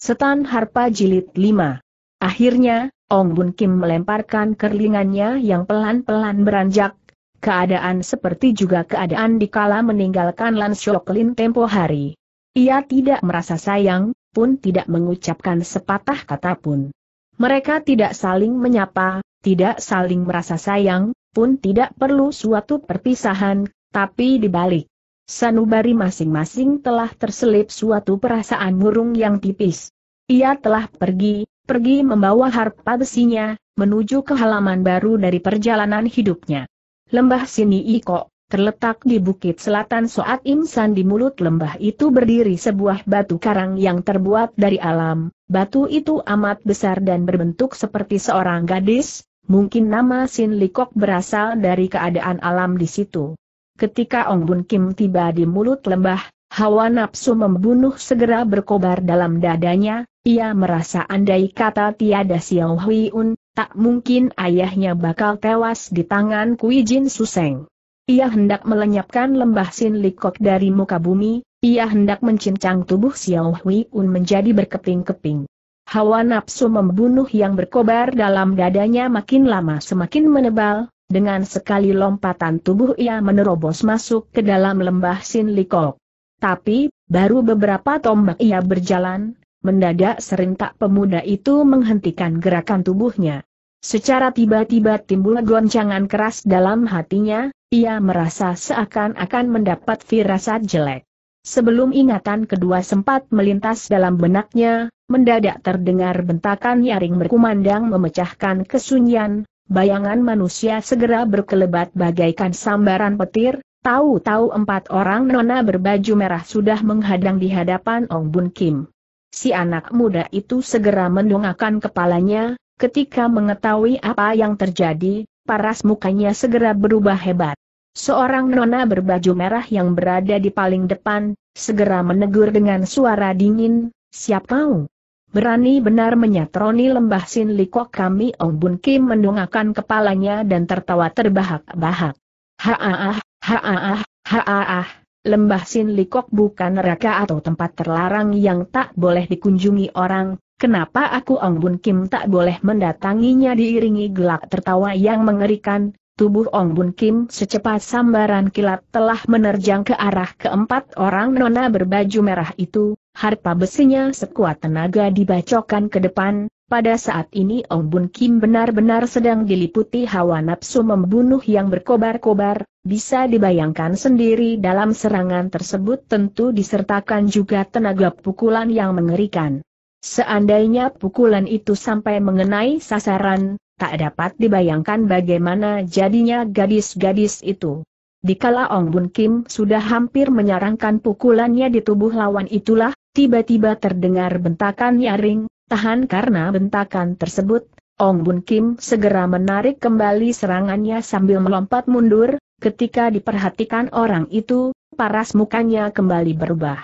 Setan Harpa Jilid 5 Akhirnya, Ong Bun Kim melemparkan kerlingannya yang pelan-pelan beranjak. Keadaan seperti juga keadaan di kala meninggalkan Lan Lin tempo hari. Ia tidak merasa sayang, pun tidak mengucapkan sepatah kata pun. Mereka tidak saling menyapa, tidak saling merasa sayang, pun tidak perlu suatu perpisahan, tapi dibalik sanubari masing-masing telah terselip suatu perasaan murung yang tipis. Ia telah pergi, pergi membawa harpa besinya, menuju ke halaman baru dari perjalanan hidupnya. Lembah Sini Iko, terletak di bukit selatan Soat Imsan di mulut lembah itu berdiri sebuah batu karang yang terbuat dari alam, batu itu amat besar dan berbentuk seperti seorang gadis, mungkin nama Sin Likok berasal dari keadaan alam di situ. Ketika Ong Bun Kim tiba di mulut lembah, hawa nafsu membunuh segera berkobar dalam dadanya, ia merasa andai kata tiada Xiao Hui Un, tak mungkin ayahnya bakal tewas di tangan Kui Jin Suseng. Ia hendak melenyapkan lembah Sin Likok dari muka bumi, ia hendak mencincang tubuh Xiao Hui Un menjadi berkeping-keping. Hawa nafsu membunuh yang berkobar dalam dadanya makin lama semakin menebal, dengan sekali lompatan tubuh ia menerobos masuk ke dalam lembah Sin Likok. Tapi, baru beberapa tombak ia berjalan, mendadak serentak pemuda itu menghentikan gerakan tubuhnya. Secara tiba-tiba timbul goncangan keras dalam hatinya, ia merasa seakan-akan mendapat firasat jelek. Sebelum ingatan kedua sempat melintas dalam benaknya, mendadak terdengar bentakan nyaring berkumandang memecahkan kesunyian, bayangan manusia segera berkelebat bagaikan sambaran petir, tahu-tahu empat orang nona berbaju merah sudah menghadang di hadapan Ong Bun Kim. Si anak muda itu segera mendongakkan kepalanya, ketika mengetahui apa yang terjadi, paras mukanya segera berubah hebat. Seorang nona berbaju merah yang berada di paling depan, segera menegur dengan suara dingin, siap kau? berani benar menyatroni lembah Sin Likok kami Ong Bun Kim mendongakkan kepalanya dan tertawa terbahak-bahak. Haaah, haaah, haaah, lembah Sin Likok bukan neraka atau tempat terlarang yang tak boleh dikunjungi orang, kenapa aku Ong Bun Kim tak boleh mendatanginya diiringi gelak tertawa yang mengerikan, tubuh Ong Bun Kim secepat sambaran kilat telah menerjang ke arah keempat orang nona berbaju merah itu, harpa besinya sekuat tenaga dibacokan ke depan, pada saat ini Ong Bun Kim benar-benar sedang diliputi hawa nafsu membunuh yang berkobar-kobar, bisa dibayangkan sendiri dalam serangan tersebut tentu disertakan juga tenaga pukulan yang mengerikan. Seandainya pukulan itu sampai mengenai sasaran, tak dapat dibayangkan bagaimana jadinya gadis-gadis itu. Dikala Ong Bun Kim sudah hampir menyarankan pukulannya di tubuh lawan itulah, Tiba-tiba terdengar bentakan nyaring, tahan karena bentakan tersebut, Ong Bun Kim segera menarik kembali serangannya sambil melompat mundur, ketika diperhatikan orang itu, paras mukanya kembali berubah.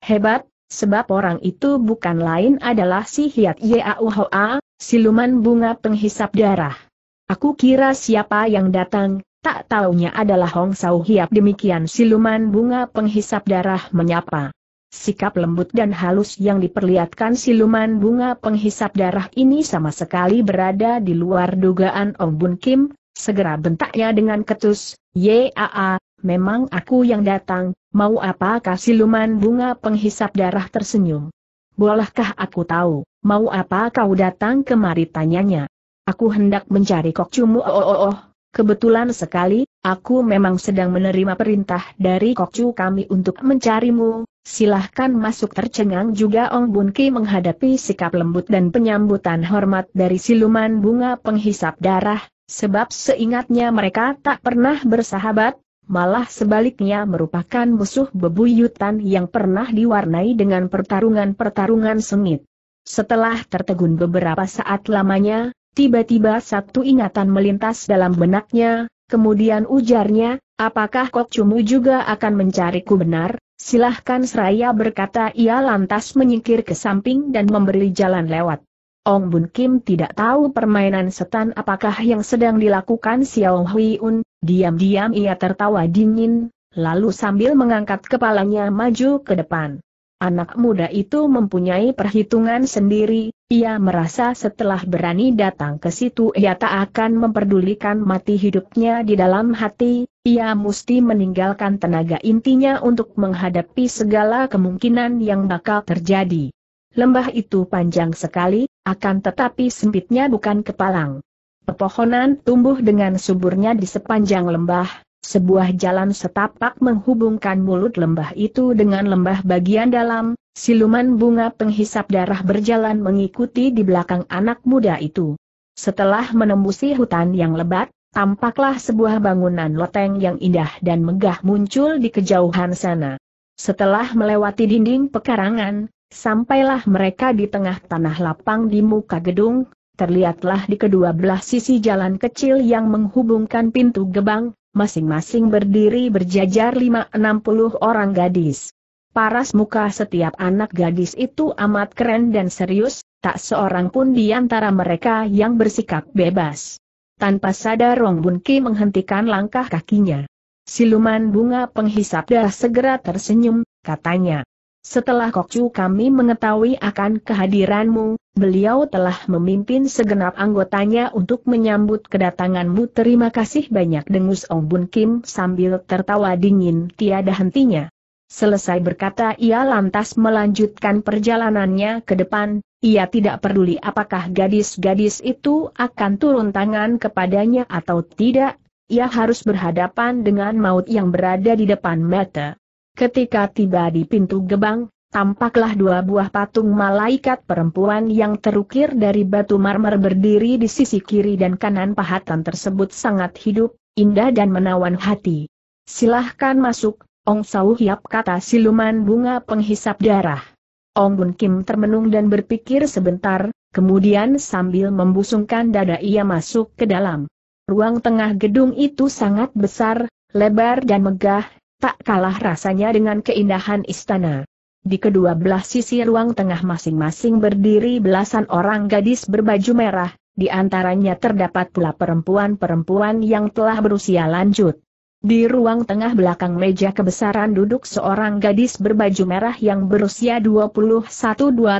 Hebat, sebab orang itu bukan lain adalah si Hiat Hoa, siluman bunga penghisap darah. Aku kira siapa yang datang, tak taunya adalah Hong Sau Hiap demikian siluman bunga penghisap darah menyapa. Sikap lembut dan halus yang diperlihatkan siluman bunga penghisap darah ini sama sekali berada di luar dugaan Ong Bun Kim, segera bentaknya dengan ketus, Yaa, memang aku yang datang, mau apakah siluman bunga penghisap darah tersenyum? Bolehkah aku tahu, mau apa kau datang kemari tanyanya? Aku hendak mencari Kok Cumu oh oh oh, Kebetulan sekali, aku memang sedang menerima perintah dari Kokcu kami untuk mencarimu, silahkan masuk tercengang juga Ong Bun Ki menghadapi sikap lembut dan penyambutan hormat dari siluman bunga penghisap darah, sebab seingatnya mereka tak pernah bersahabat, malah sebaliknya merupakan musuh bebuyutan yang pernah diwarnai dengan pertarungan-pertarungan sengit. Setelah tertegun beberapa saat lamanya, Tiba-tiba satu ingatan melintas dalam benaknya, kemudian ujarnya, apakah Kok Cumu juga akan mencariku benar? Silahkan seraya berkata ia lantas menyingkir ke samping dan memberi jalan lewat. Ong Bun Kim tidak tahu permainan setan apakah yang sedang dilakukan Xiao Hui Un, diam-diam ia tertawa dingin, lalu sambil mengangkat kepalanya maju ke depan. Anak muda itu mempunyai perhitungan sendiri, ia merasa setelah berani datang ke situ ia tak akan memperdulikan mati hidupnya di dalam hati, ia mesti meninggalkan tenaga intinya untuk menghadapi segala kemungkinan yang bakal terjadi. Lembah itu panjang sekali, akan tetapi sempitnya bukan kepalang. Pepohonan tumbuh dengan suburnya di sepanjang lembah, sebuah jalan setapak menghubungkan mulut lembah itu dengan lembah bagian dalam, siluman bunga penghisap darah berjalan mengikuti di belakang anak muda itu. Setelah menembusi hutan yang lebat, tampaklah sebuah bangunan loteng yang indah dan megah muncul di kejauhan sana. Setelah melewati dinding pekarangan, sampailah mereka di tengah tanah lapang di muka gedung, terlihatlah di kedua belah sisi jalan kecil yang menghubungkan pintu gebang, masing-masing berdiri berjajar lima enam puluh orang gadis. Paras muka setiap anak gadis itu amat keren dan serius, tak seorang pun di antara mereka yang bersikap bebas. Tanpa sadar Rong Bun Ki menghentikan langkah kakinya. Siluman bunga penghisap darah segera tersenyum, katanya. Setelah Kokcu kami mengetahui akan kehadiranmu, beliau telah memimpin segenap anggotanya untuk menyambut kedatanganmu. Terima kasih banyak dengus Ong Bun Kim sambil tertawa dingin tiada hentinya. Selesai berkata ia lantas melanjutkan perjalanannya ke depan, ia tidak peduli apakah gadis-gadis itu akan turun tangan kepadanya atau tidak, ia harus berhadapan dengan maut yang berada di depan mata. Ketika tiba di pintu gebang, tampaklah dua buah patung malaikat perempuan yang terukir dari batu marmer berdiri di sisi kiri dan kanan pahatan tersebut sangat hidup, indah dan menawan hati. Silahkan masuk, Ong Sau Hiap kata siluman bunga penghisap darah. Ong Bun Kim termenung dan berpikir sebentar, kemudian sambil membusungkan dada ia masuk ke dalam. Ruang tengah gedung itu sangat besar, lebar dan megah, tak kalah rasanya dengan keindahan istana. Di kedua belah sisi ruang tengah masing-masing berdiri belasan orang gadis berbaju merah, di antaranya terdapat pula perempuan-perempuan yang telah berusia lanjut. Di ruang tengah belakang meja kebesaran duduk seorang gadis berbaju merah yang berusia 21-2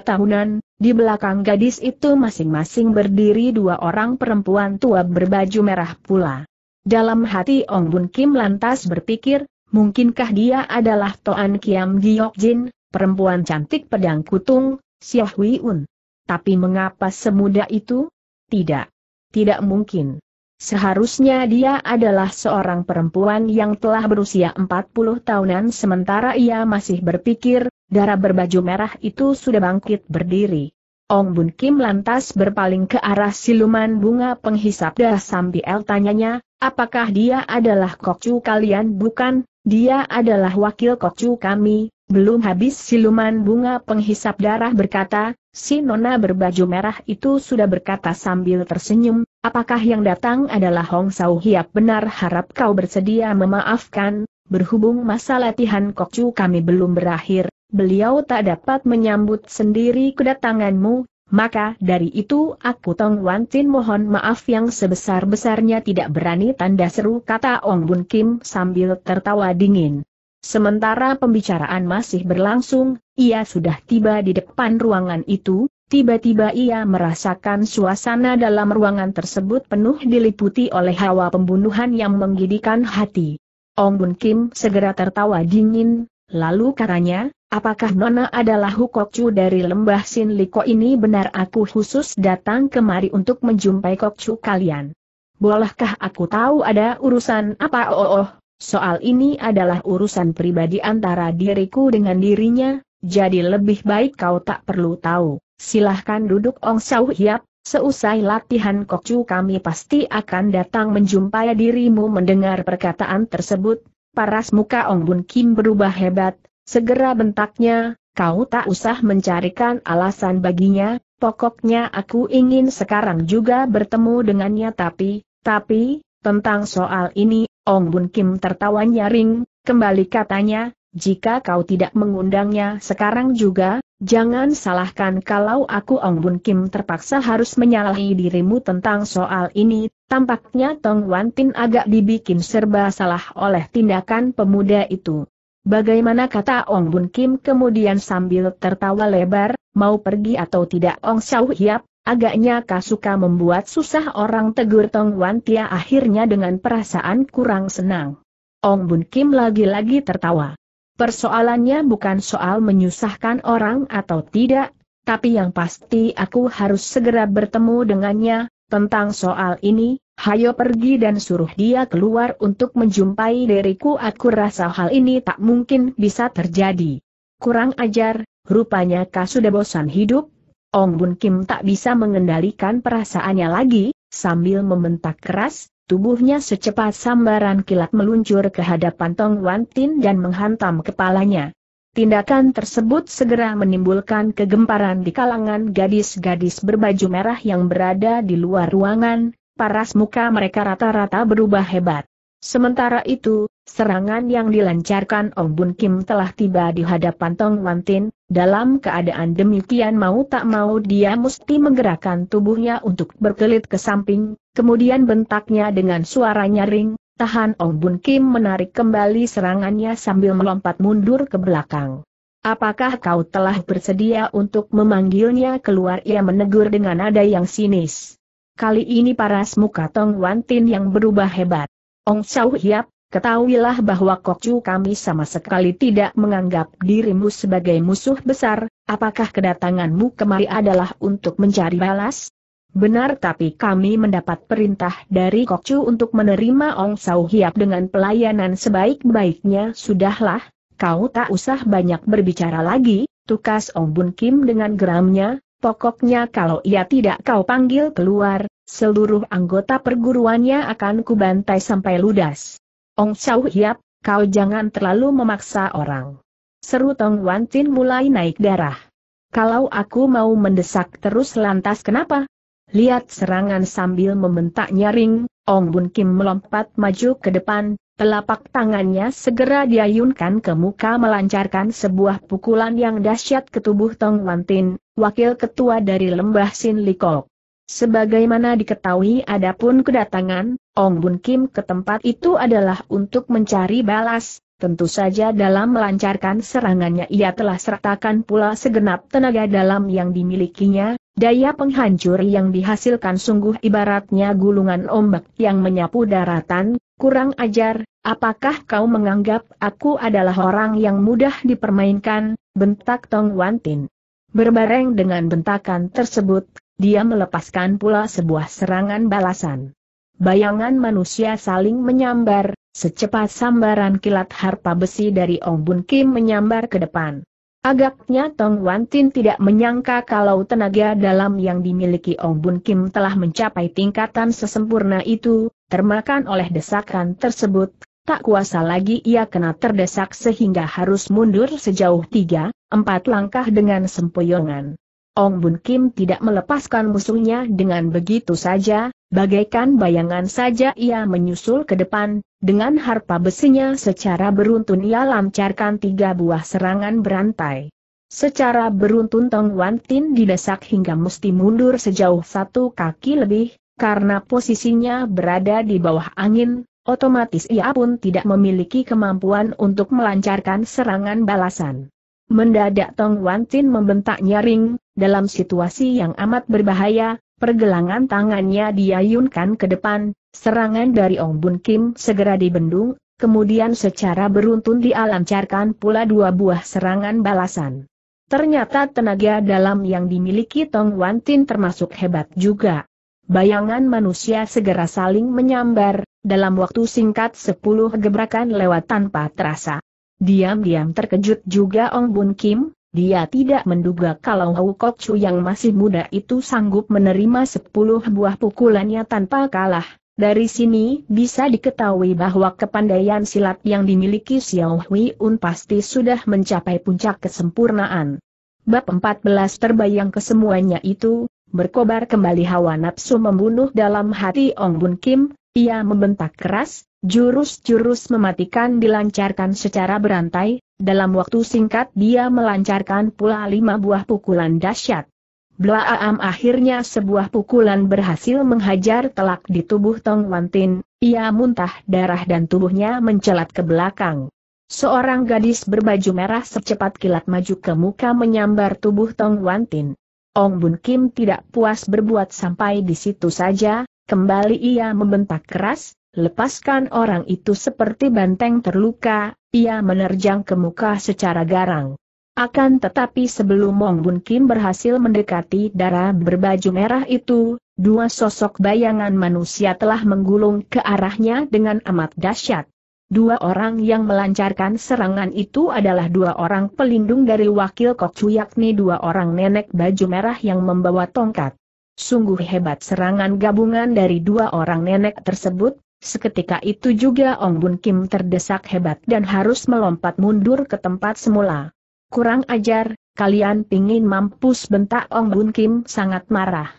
tahunan, di belakang gadis itu masing-masing berdiri dua orang perempuan tua berbaju merah pula. Dalam hati Ong Bun Kim lantas berpikir, mungkinkah dia adalah Toan Kiam Giok Jin, perempuan cantik pedang kutung, Xiao Hui Un. Tapi mengapa semudah itu? Tidak. Tidak mungkin. Seharusnya dia adalah seorang perempuan yang telah berusia 40 tahunan sementara ia masih berpikir, darah berbaju merah itu sudah bangkit berdiri. Ong Bun Kim lantas berpaling ke arah siluman bunga penghisap darah sambil tanyanya, apakah dia adalah kokcu kalian bukan, dia adalah wakil kokcu kami, belum habis siluman bunga penghisap darah berkata, si nona berbaju merah itu sudah berkata sambil tersenyum, apakah yang datang adalah Hong Sau Hiap benar harap kau bersedia memaafkan, berhubung masa latihan kokcu kami belum berakhir, beliau tak dapat menyambut sendiri kedatanganmu, maka dari itu aku Tong Wan Chin mohon maaf yang sebesar-besarnya tidak berani tanda seru kata Ong Bun Kim sambil tertawa dingin. Sementara pembicaraan masih berlangsung, ia sudah tiba di depan ruangan itu, tiba-tiba ia merasakan suasana dalam ruangan tersebut penuh diliputi oleh hawa pembunuhan yang menggidikan hati. Ong Bun Kim segera tertawa dingin, lalu karanya, Apakah Nona adalah Hukokcu dari lembah Sin Liko ini benar aku khusus datang kemari untuk menjumpai Kok Kokcu kalian? Bolehkah aku tahu ada urusan apa? Oh, oh, oh, soal ini adalah urusan pribadi antara diriku dengan dirinya, jadi lebih baik kau tak perlu tahu. Silahkan duduk Ong Sau Hiap, seusai latihan Kok Kokcu kami pasti akan datang menjumpai dirimu mendengar perkataan tersebut. Paras muka Ong Bun Kim berubah hebat, Segera bentaknya, kau tak usah mencarikan alasan baginya, pokoknya aku ingin sekarang juga bertemu dengannya tapi, tapi, tentang soal ini, Ong Bun Kim tertawa nyaring, kembali katanya, jika kau tidak mengundangnya sekarang juga, jangan salahkan kalau aku Ong Bun Kim terpaksa harus menyalahi dirimu tentang soal ini, tampaknya Tong Wan Tin agak dibikin serba salah oleh tindakan pemuda itu. Bagaimana kata Ong Bun Kim kemudian sambil tertawa lebar, mau pergi atau tidak Ong Xiao Hiap, agaknya Kasuka membuat susah orang tegur Tong Wan Tia akhirnya dengan perasaan kurang senang. Ong Bun Kim lagi-lagi tertawa. Persoalannya bukan soal menyusahkan orang atau tidak, tapi yang pasti aku harus segera bertemu dengannya, tentang soal ini, hayo pergi dan suruh dia keluar untuk menjumpai diriku aku rasa hal ini tak mungkin bisa terjadi. Kurang ajar, rupanya kau sudah bosan hidup. Ong Bun Kim tak bisa mengendalikan perasaannya lagi, sambil membentak keras, tubuhnya secepat sambaran kilat meluncur ke hadapan Tong Wan Tin dan menghantam kepalanya. Tindakan tersebut segera menimbulkan kegemparan di kalangan gadis-gadis berbaju merah yang berada di luar ruangan, paras muka mereka rata-rata berubah hebat. Sementara itu, serangan yang dilancarkan Ong Bun Kim telah tiba di hadapan Tong Wan Tin, dalam keadaan demikian mau tak mau dia mesti menggerakkan tubuhnya untuk berkelit ke samping, kemudian bentaknya dengan suara nyaring, Tahan Ong Bun Kim menarik kembali serangannya sambil melompat mundur ke belakang. Apakah kau telah bersedia untuk memanggilnya keluar? Ia menegur dengan nada yang sinis. Kali ini paras muka Tong Wan Tin yang berubah hebat. Ong Chau Hiap, ketahuilah bahwa Kokju kami sama sekali tidak menganggap dirimu sebagai musuh besar, apakah kedatanganmu kemari adalah untuk mencari balas? Benar tapi kami mendapat perintah dari Kokcu untuk menerima Ong Sau Hiap dengan pelayanan sebaik-baiknya sudahlah, kau tak usah banyak berbicara lagi, tukas Ong Bun Kim dengan geramnya, pokoknya kalau ia tidak kau panggil keluar, seluruh anggota perguruannya akan kubantai sampai ludas. Ong Sau Hiap, kau jangan terlalu memaksa orang. Seru Tong Wan Tin mulai naik darah. Kalau aku mau mendesak terus lantas kenapa? Lihat serangan sambil membentak nyaring, Ong Bun Kim melompat maju ke depan, telapak tangannya segera diayunkan ke muka melancarkan sebuah pukulan yang dahsyat ke tubuh Tong Wantin, wakil ketua dari lembah Sin Likok. Sebagaimana diketahui adapun kedatangan, Ong Bun Kim ke tempat itu adalah untuk mencari balas, Tentu saja dalam melancarkan serangannya ia telah sertakan pula segenap tenaga dalam yang dimilikinya, daya penghancur yang dihasilkan sungguh ibaratnya gulungan ombak yang menyapu daratan, kurang ajar, apakah kau menganggap aku adalah orang yang mudah dipermainkan, bentak Tong Wantin. Berbareng dengan bentakan tersebut, dia melepaskan pula sebuah serangan balasan. Bayangan manusia saling menyambar, Secepat sambaran kilat harpa besi dari Ong Bun Kim menyambar ke depan. Agaknya Tong Wan Tin tidak menyangka kalau tenaga dalam yang dimiliki Ong Bun Kim telah mencapai tingkatan sesempurna itu, termakan oleh desakan tersebut, tak kuasa lagi ia kena terdesak sehingga harus mundur sejauh tiga, empat langkah dengan sempoyongan. Ong Bun Kim tidak melepaskan musuhnya dengan begitu saja, bagaikan bayangan saja ia menyusul ke depan, dengan harpa besinya secara beruntun ia lancarkan tiga buah serangan berantai. Secara beruntun Tong Wan Tin didesak hingga mesti mundur sejauh satu kaki lebih, karena posisinya berada di bawah angin, otomatis ia pun tidak memiliki kemampuan untuk melancarkan serangan balasan. Mendadak Tong Wan Tin membentak nyaring, dalam situasi yang amat berbahaya, pergelangan tangannya diayunkan ke depan, serangan dari Ong Bun Kim segera dibendung, kemudian secara beruntun dialancarkan pula dua buah serangan balasan. Ternyata tenaga dalam yang dimiliki Tong Wan Tin termasuk hebat juga. Bayangan manusia segera saling menyambar, dalam waktu singkat sepuluh gebrakan lewat tanpa terasa. Diam-diam terkejut juga Ong Bun Kim, dia tidak menduga kalau Kok Chu yang masih muda itu sanggup menerima sepuluh buah pukulannya tanpa kalah. Dari sini bisa diketahui bahwa kepandaian silat yang dimiliki Xiao Hui Un pasti sudah mencapai puncak kesempurnaan. Bab 14 terbayang kesemuanya itu, berkobar kembali hawa nafsu membunuh dalam hati Ong Bun Kim, ia membentak keras, jurus-jurus mematikan dilancarkan secara berantai, dalam waktu singkat dia melancarkan pula lima buah pukulan dahsyat. Blaam akhirnya sebuah pukulan berhasil menghajar telak di tubuh Tong Wantin, ia muntah darah dan tubuhnya mencelat ke belakang. Seorang gadis berbaju merah secepat kilat maju ke muka menyambar tubuh Tong Wantin. Ong Bun Kim tidak puas berbuat sampai di situ saja, kembali ia membentak keras, Lepaskan orang itu seperti banteng terluka, ia menerjang ke muka secara garang. Akan tetapi sebelum Mong Bun Kim berhasil mendekati darah berbaju merah itu, dua sosok bayangan manusia telah menggulung ke arahnya dengan amat dahsyat. Dua orang yang melancarkan serangan itu adalah dua orang pelindung dari wakil Kokcu yakni dua orang nenek baju merah yang membawa tongkat. Sungguh hebat serangan gabungan dari dua orang nenek tersebut, Seketika itu juga Ong Bun Kim terdesak hebat dan harus melompat mundur ke tempat semula. Kurang ajar, kalian pingin mampus bentak Ong Bun Kim sangat marah.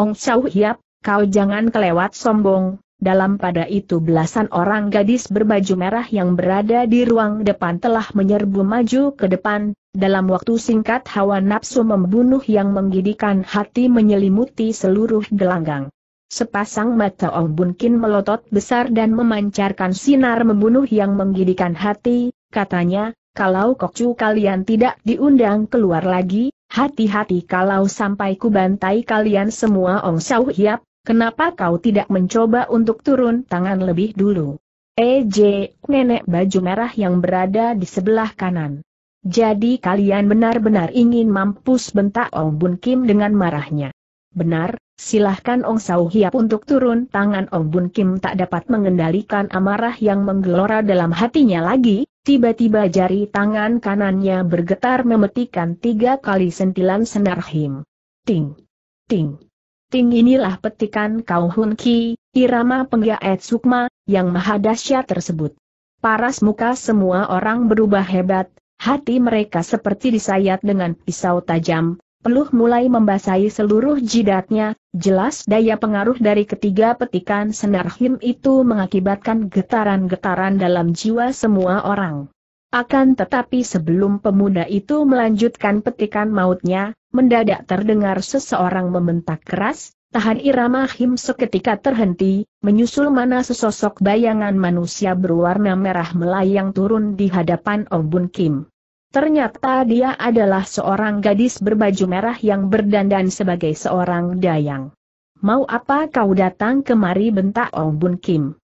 Ong Chau Hiap, kau jangan kelewat sombong, dalam pada itu belasan orang gadis berbaju merah yang berada di ruang depan telah menyerbu maju ke depan, dalam waktu singkat hawa nafsu membunuh yang menggidikan hati menyelimuti seluruh gelanggang. Sepasang mata Ong Bun Kin melotot besar dan memancarkan sinar membunuh yang menggidikan hati, katanya, kalau kokcu kalian tidak diundang keluar lagi, hati-hati kalau sampai ku bantai kalian semua Ong Sau Hiap, kenapa kau tidak mencoba untuk turun tangan lebih dulu? EJ, eh, nenek baju merah yang berada di sebelah kanan. Jadi kalian benar-benar ingin mampus bentak Ong Bun Kim dengan marahnya. Benar, silahkan Ong Sau Hiap untuk turun tangan Ong Bun Kim tak dapat mengendalikan amarah yang menggelora dalam hatinya lagi, tiba-tiba jari tangan kanannya bergetar memetikan tiga kali sentilan senar him. Ting! Ting! Ting inilah petikan Kau Hun Ki, irama penggaet sukma, yang maha dahsyat tersebut. Paras muka semua orang berubah hebat, hati mereka seperti disayat dengan pisau tajam, peluh mulai membasahi seluruh jidatnya, jelas daya pengaruh dari ketiga petikan senar him itu mengakibatkan getaran-getaran dalam jiwa semua orang. Akan tetapi sebelum pemuda itu melanjutkan petikan mautnya, mendadak terdengar seseorang membentak keras, Tahan irama Him seketika terhenti, menyusul mana sesosok bayangan manusia berwarna merah melayang turun di hadapan Bun Kim. Ternyata dia adalah seorang gadis berbaju merah yang berdandan sebagai seorang dayang. Mau apa kau datang kemari bentak Ong Bun Kim?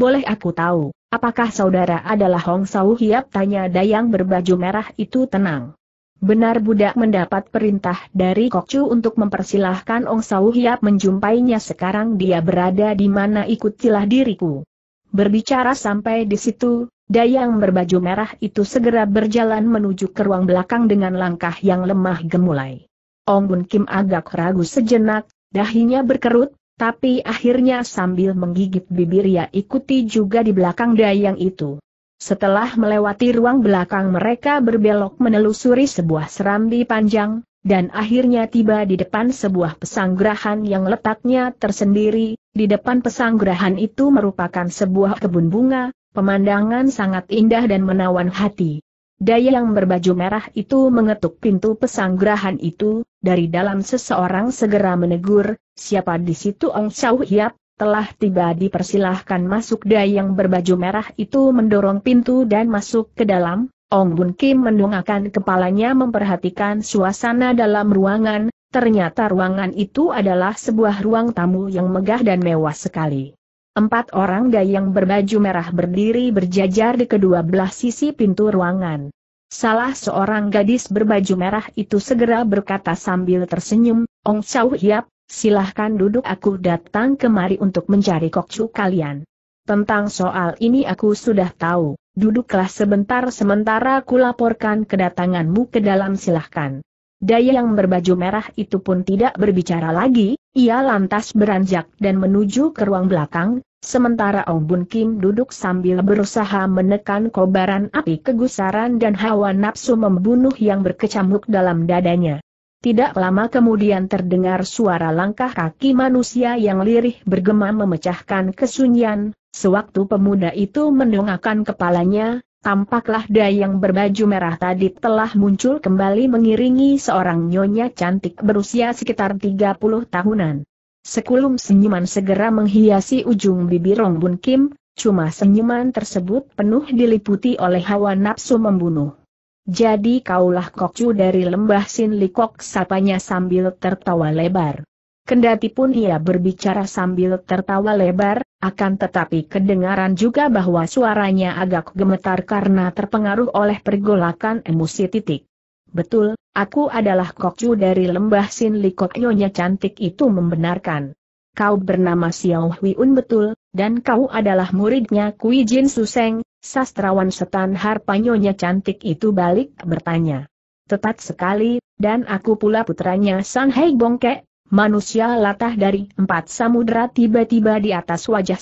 Boleh aku tahu, apakah saudara adalah Hong Sau Hiap? Tanya dayang berbaju merah itu tenang. Benar budak mendapat perintah dari Kok Chu untuk mempersilahkan Ong Sau Hiap menjumpainya sekarang dia berada di mana ikutilah diriku. Berbicara sampai di situ, Dayang berbaju merah itu segera berjalan menuju ke ruang belakang dengan langkah yang lemah gemulai. Ong Bun Kim agak ragu sejenak, dahinya berkerut, tapi akhirnya sambil menggigit bibir ia ikuti juga di belakang Dayang itu. Setelah melewati ruang belakang mereka berbelok menelusuri sebuah serambi panjang, dan akhirnya tiba di depan sebuah pesanggrahan yang letaknya tersendiri, di depan pesanggrahan itu merupakan sebuah kebun bunga, Pemandangan sangat indah dan menawan hati. Daya yang berbaju merah itu mengetuk pintu pesanggrahan itu, dari dalam seseorang segera menegur, siapa di situ Ong Chau Hiap, telah tiba dipersilahkan masuk Daya yang berbaju merah itu mendorong pintu dan masuk ke dalam, Ong Bun Kim mendongakkan kepalanya memperhatikan suasana dalam ruangan, ternyata ruangan itu adalah sebuah ruang tamu yang megah dan mewah sekali. Empat orang dayang berbaju merah berdiri berjajar di kedua belah sisi pintu ruangan. Salah seorang gadis berbaju merah itu segera berkata sambil tersenyum, Ong Chau Hiap, silahkan duduk aku datang kemari untuk mencari kokcu kalian. Tentang soal ini aku sudah tahu, duduklah sebentar sementara laporkan kedatanganmu ke dalam silahkan. Daya yang berbaju merah itu pun tidak berbicara lagi, ia lantas beranjak dan menuju ke ruang belakang, sementara Ong Bun Kim duduk sambil berusaha menekan kobaran api kegusaran dan hawa nafsu membunuh yang berkecamuk dalam dadanya. Tidak lama kemudian terdengar suara langkah kaki manusia yang lirih bergema memecahkan kesunyian, sewaktu pemuda itu mendongakkan kepalanya, Tampaklah dayang berbaju merah tadi telah muncul kembali mengiringi seorang nyonya cantik berusia sekitar 30 tahunan. Sekulum senyuman segera menghiasi ujung bibir Rong Bun Kim, cuma senyuman tersebut penuh diliputi oleh hawa nafsu membunuh. Jadi kaulah kokcu dari lembah Sin Likok sapanya sambil tertawa lebar. Kendati pun ia berbicara sambil tertawa lebar, akan tetapi kedengaran juga bahwa suaranya agak gemetar karena terpengaruh oleh pergolakan emosi titik. Betul, aku adalah kokju dari lembah Sin Likok Nyonya cantik itu membenarkan. Kau bernama Xiao Huiun betul, dan kau adalah muridnya Kui Jin Suseng, sastrawan setan harpa Nyonya cantik itu balik bertanya. Tepat sekali, dan aku pula putranya San Hei Bongke, Manusia latah dari empat samudera tiba-tiba di atas wajah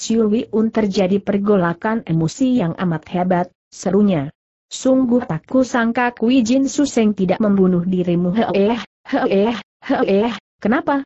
Un terjadi pergolakan emosi yang amat hebat, serunya. Sungguh tak kusangka Kui Jin Suseng tidak membunuh dirimu heeh, heeh, heeh, kenapa?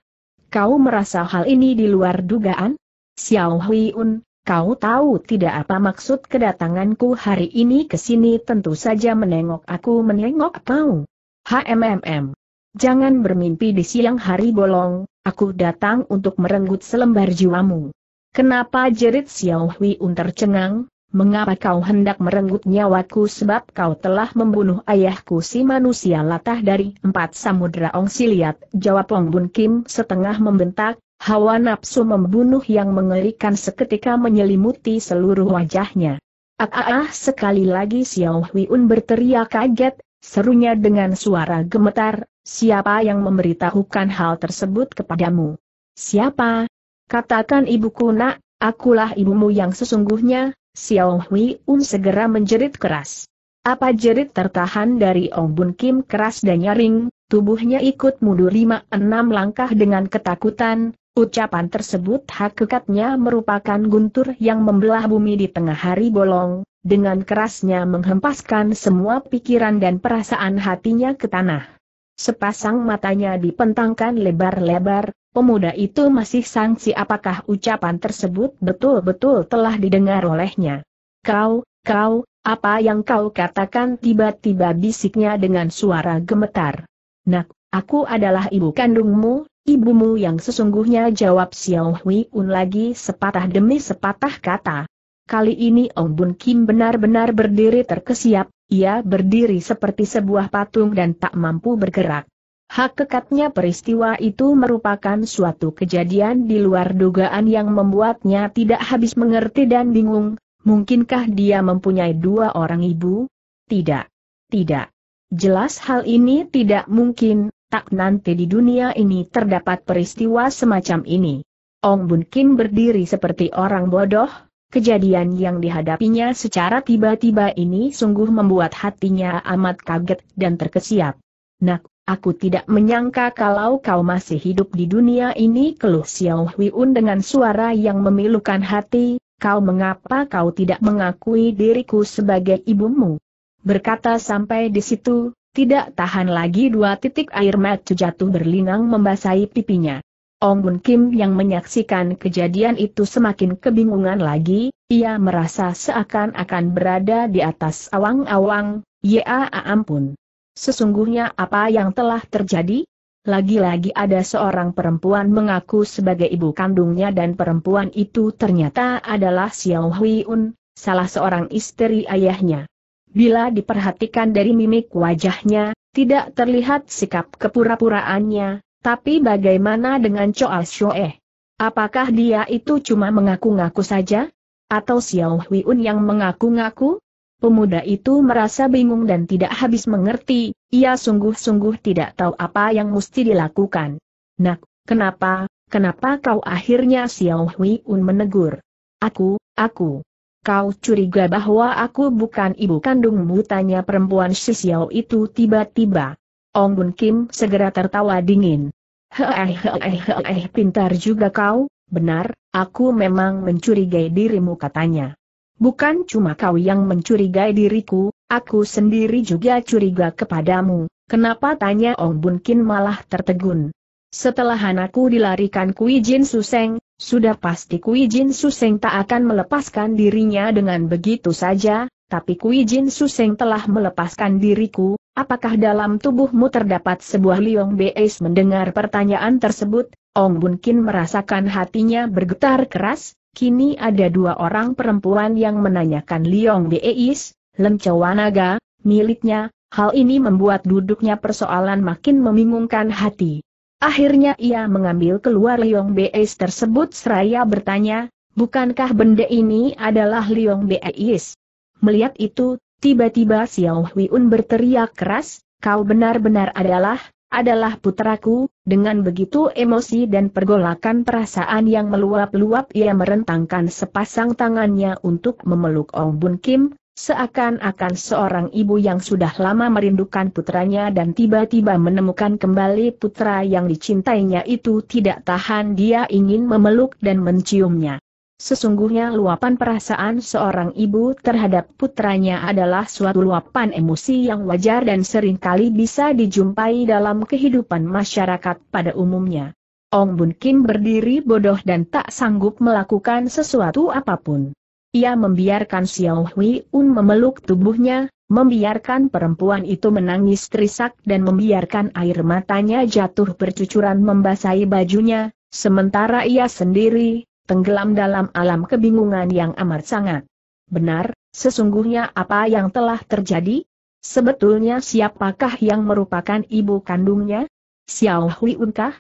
Kau merasa hal ini di luar dugaan? Xiao Huiun, kau tahu tidak apa maksud kedatanganku hari ini ke sini tentu saja menengok aku menengok kau. HMMM. Jangan bermimpi di siang hari bolong, aku datang untuk merenggut selembar jiwamu. Kenapa jerit Xiao Hui Un tercengang? Mengapa kau hendak merenggut nyawaku sebab kau telah membunuh ayahku si manusia latah dari empat samudera Ong Siliat? Jawab Ong Bun Kim setengah membentak, hawa nafsu membunuh yang mengerikan seketika menyelimuti seluruh wajahnya. Ah, ah, ah sekali lagi Xiao Hui Un berteriak kaget, Serunya dengan suara gemetar, siapa yang memberitahukan hal tersebut kepadamu? Siapa? Katakan ibuku nak, akulah ibumu yang sesungguhnya, Xiao Hui Un segera menjerit keras. Apa jerit tertahan dari Ong Bun Kim keras dan nyaring, tubuhnya ikut mundur lima enam langkah dengan ketakutan, Ucapan tersebut hakikatnya merupakan guntur yang membelah bumi di tengah hari bolong, dengan kerasnya menghempaskan semua pikiran dan perasaan hatinya ke tanah. Sepasang matanya dipentangkan lebar-lebar, pemuda itu masih sangsi apakah ucapan tersebut betul-betul telah didengar olehnya. Kau, kau, apa yang kau katakan tiba-tiba bisiknya dengan suara gemetar. Nak, aku adalah ibu kandungmu, Ibumu yang sesungguhnya jawab Xiao Hui Un lagi sepatah demi sepatah kata. Kali ini Ong Bun Kim benar-benar berdiri terkesiap, ia berdiri seperti sebuah patung dan tak mampu bergerak. Hak kekatnya peristiwa itu merupakan suatu kejadian di luar dugaan yang membuatnya tidak habis mengerti dan bingung, mungkinkah dia mempunyai dua orang ibu? Tidak. Tidak. Jelas hal ini tidak mungkin, tak nanti di dunia ini terdapat peristiwa semacam ini. Ong Bun Kim berdiri seperti orang bodoh, kejadian yang dihadapinya secara tiba-tiba ini sungguh membuat hatinya amat kaget dan terkesiap. Nak, aku tidak menyangka kalau kau masih hidup di dunia ini keluh Xiao Huiun dengan suara yang memilukan hati, kau mengapa kau tidak mengakui diriku sebagai ibumu? Berkata sampai di situ, tidak tahan lagi dua titik air mata jatuh berlinang membasahi pipinya. Ong Bun Kim yang menyaksikan kejadian itu semakin kebingungan lagi, ia merasa seakan-akan berada di atas awang-awang, ya ampun. Sesungguhnya apa yang telah terjadi? Lagi-lagi ada seorang perempuan mengaku sebagai ibu kandungnya dan perempuan itu ternyata adalah Xiao Hui Un, salah seorang istri ayahnya. Bila diperhatikan dari mimik wajahnya, tidak terlihat sikap kepura-puraannya, tapi bagaimana dengan Choa Shoe? Apakah dia itu cuma mengaku-ngaku saja? Atau Xiao Huiun yang mengaku-ngaku? Pemuda itu merasa bingung dan tidak habis mengerti, ia sungguh-sungguh tidak tahu apa yang mesti dilakukan. Nak, kenapa, kenapa kau akhirnya Xiao Hui menegur? Aku, aku. Kau curiga bahwa aku bukan ibu kandungmu tanya perempuan Sisiao itu tiba-tiba. Ong Bun Kim segera tertawa dingin. Heh pintar juga kau, benar, aku memang mencurigai dirimu katanya. Bukan cuma kau yang mencurigai diriku, aku sendiri juga curiga kepadamu, kenapa tanya Ong Bun Kim malah tertegun. Setelah anakku dilarikan Kui Jin Suseng, sudah pasti Kui Jin Suseng tak akan melepaskan dirinya dengan begitu saja, tapi Kui Jin Suseng telah melepaskan diriku, apakah dalam tubuhmu terdapat sebuah liong beis mendengar pertanyaan tersebut, Ong Bun Kin merasakan hatinya bergetar keras, kini ada dua orang perempuan yang menanyakan liong beis, Lencewa Naga, miliknya, hal ini membuat duduknya persoalan makin membingungkan hati. Akhirnya ia mengambil keluar Liong Beis tersebut seraya bertanya, bukankah benda ini adalah Liong Beis? Melihat itu, tiba-tiba Xiao Huiun berteriak keras, kau benar-benar adalah, adalah putraku, dengan begitu emosi dan pergolakan perasaan yang meluap-luap ia merentangkan sepasang tangannya untuk memeluk Ong Bun Kim, Seakan-akan seorang ibu yang sudah lama merindukan putranya dan tiba-tiba menemukan kembali putra yang dicintainya itu tidak tahan dia ingin memeluk dan menciumnya. Sesungguhnya luapan perasaan seorang ibu terhadap putranya adalah suatu luapan emosi yang wajar dan seringkali bisa dijumpai dalam kehidupan masyarakat pada umumnya. Ong Bun Kim berdiri bodoh dan tak sanggup melakukan sesuatu apapun. Ia membiarkan Xiao Hui Un memeluk tubuhnya, membiarkan perempuan itu menangis terisak dan membiarkan air matanya jatuh bercucuran membasahi bajunya, sementara ia sendiri, tenggelam dalam alam kebingungan yang amat sangat. Benar, sesungguhnya apa yang telah terjadi? Sebetulnya siapakah yang merupakan ibu kandungnya? Xiao Hui Unkah?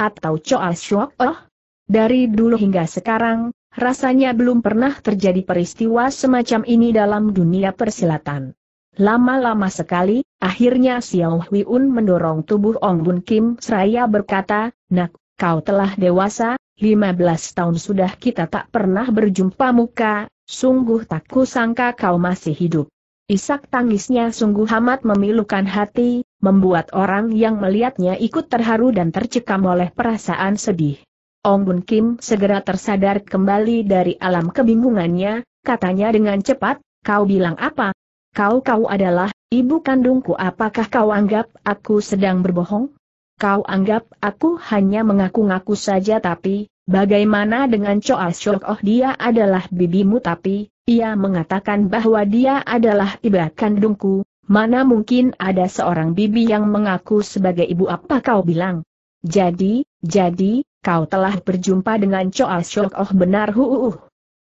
Atau Choa Shuok Oh? Dari dulu hingga sekarang, Rasanya belum pernah terjadi peristiwa semacam ini dalam dunia persilatan. Lama-lama sekali, akhirnya Xiao Huiun mendorong tubuh Ong Bun Kim seraya berkata, Nak, kau telah dewasa, 15 tahun sudah kita tak pernah berjumpa muka, sungguh tak kusangka kau masih hidup. Isak tangisnya sungguh amat memilukan hati, membuat orang yang melihatnya ikut terharu dan tercekam oleh perasaan sedih. Ong Bun Kim segera tersadar kembali dari alam kebingungannya, katanya dengan cepat, kau bilang apa? Kau-kau adalah, ibu kandungku apakah kau anggap aku sedang berbohong? Kau anggap aku hanya mengaku-ngaku saja tapi, bagaimana dengan Choa Shok Oh dia adalah bibimu tapi, ia mengatakan bahwa dia adalah ibu kandungku, Mana mungkin ada seorang bibi yang mengaku sebagai ibu apa kau bilang? Jadi, jadi, kau telah berjumpa dengan Choa Shok Oh benar huuh.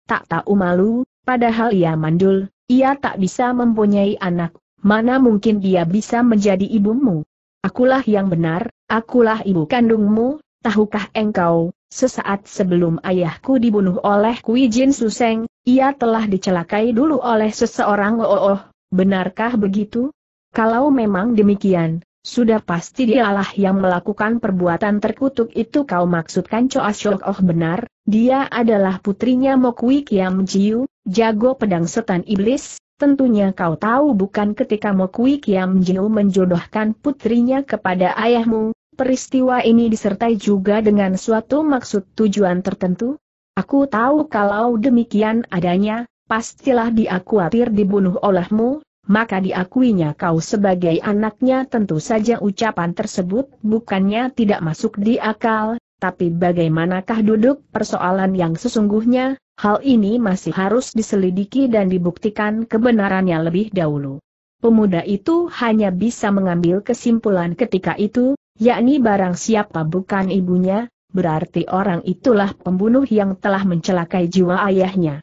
Tak tahu malu, padahal ia mandul, ia tak bisa mempunyai anak, mana mungkin dia bisa menjadi ibumu. Akulah yang benar, akulah ibu kandungmu, tahukah engkau, sesaat sebelum ayahku dibunuh oleh Kui Jin Suseng, ia telah dicelakai dulu oleh seseorang oh, oh. oh. benarkah begitu? Kalau memang demikian, sudah pasti dialah yang melakukan perbuatan terkutuk itu kau maksudkan Choa Shok Oh benar, dia adalah putrinya Mokwi Kiam Jiu, jago pedang setan iblis, tentunya kau tahu bukan ketika Mokwi Kiam Jiu menjodohkan putrinya kepada ayahmu, peristiwa ini disertai juga dengan suatu maksud tujuan tertentu? Aku tahu kalau demikian adanya, pastilah dia khawatir dibunuh olehmu, maka diakuinya kau sebagai anaknya tentu saja ucapan tersebut bukannya tidak masuk di akal, tapi bagaimanakah duduk persoalan yang sesungguhnya, hal ini masih harus diselidiki dan dibuktikan kebenarannya lebih dahulu. Pemuda itu hanya bisa mengambil kesimpulan ketika itu, yakni barang siapa bukan ibunya, berarti orang itulah pembunuh yang telah mencelakai jiwa ayahnya.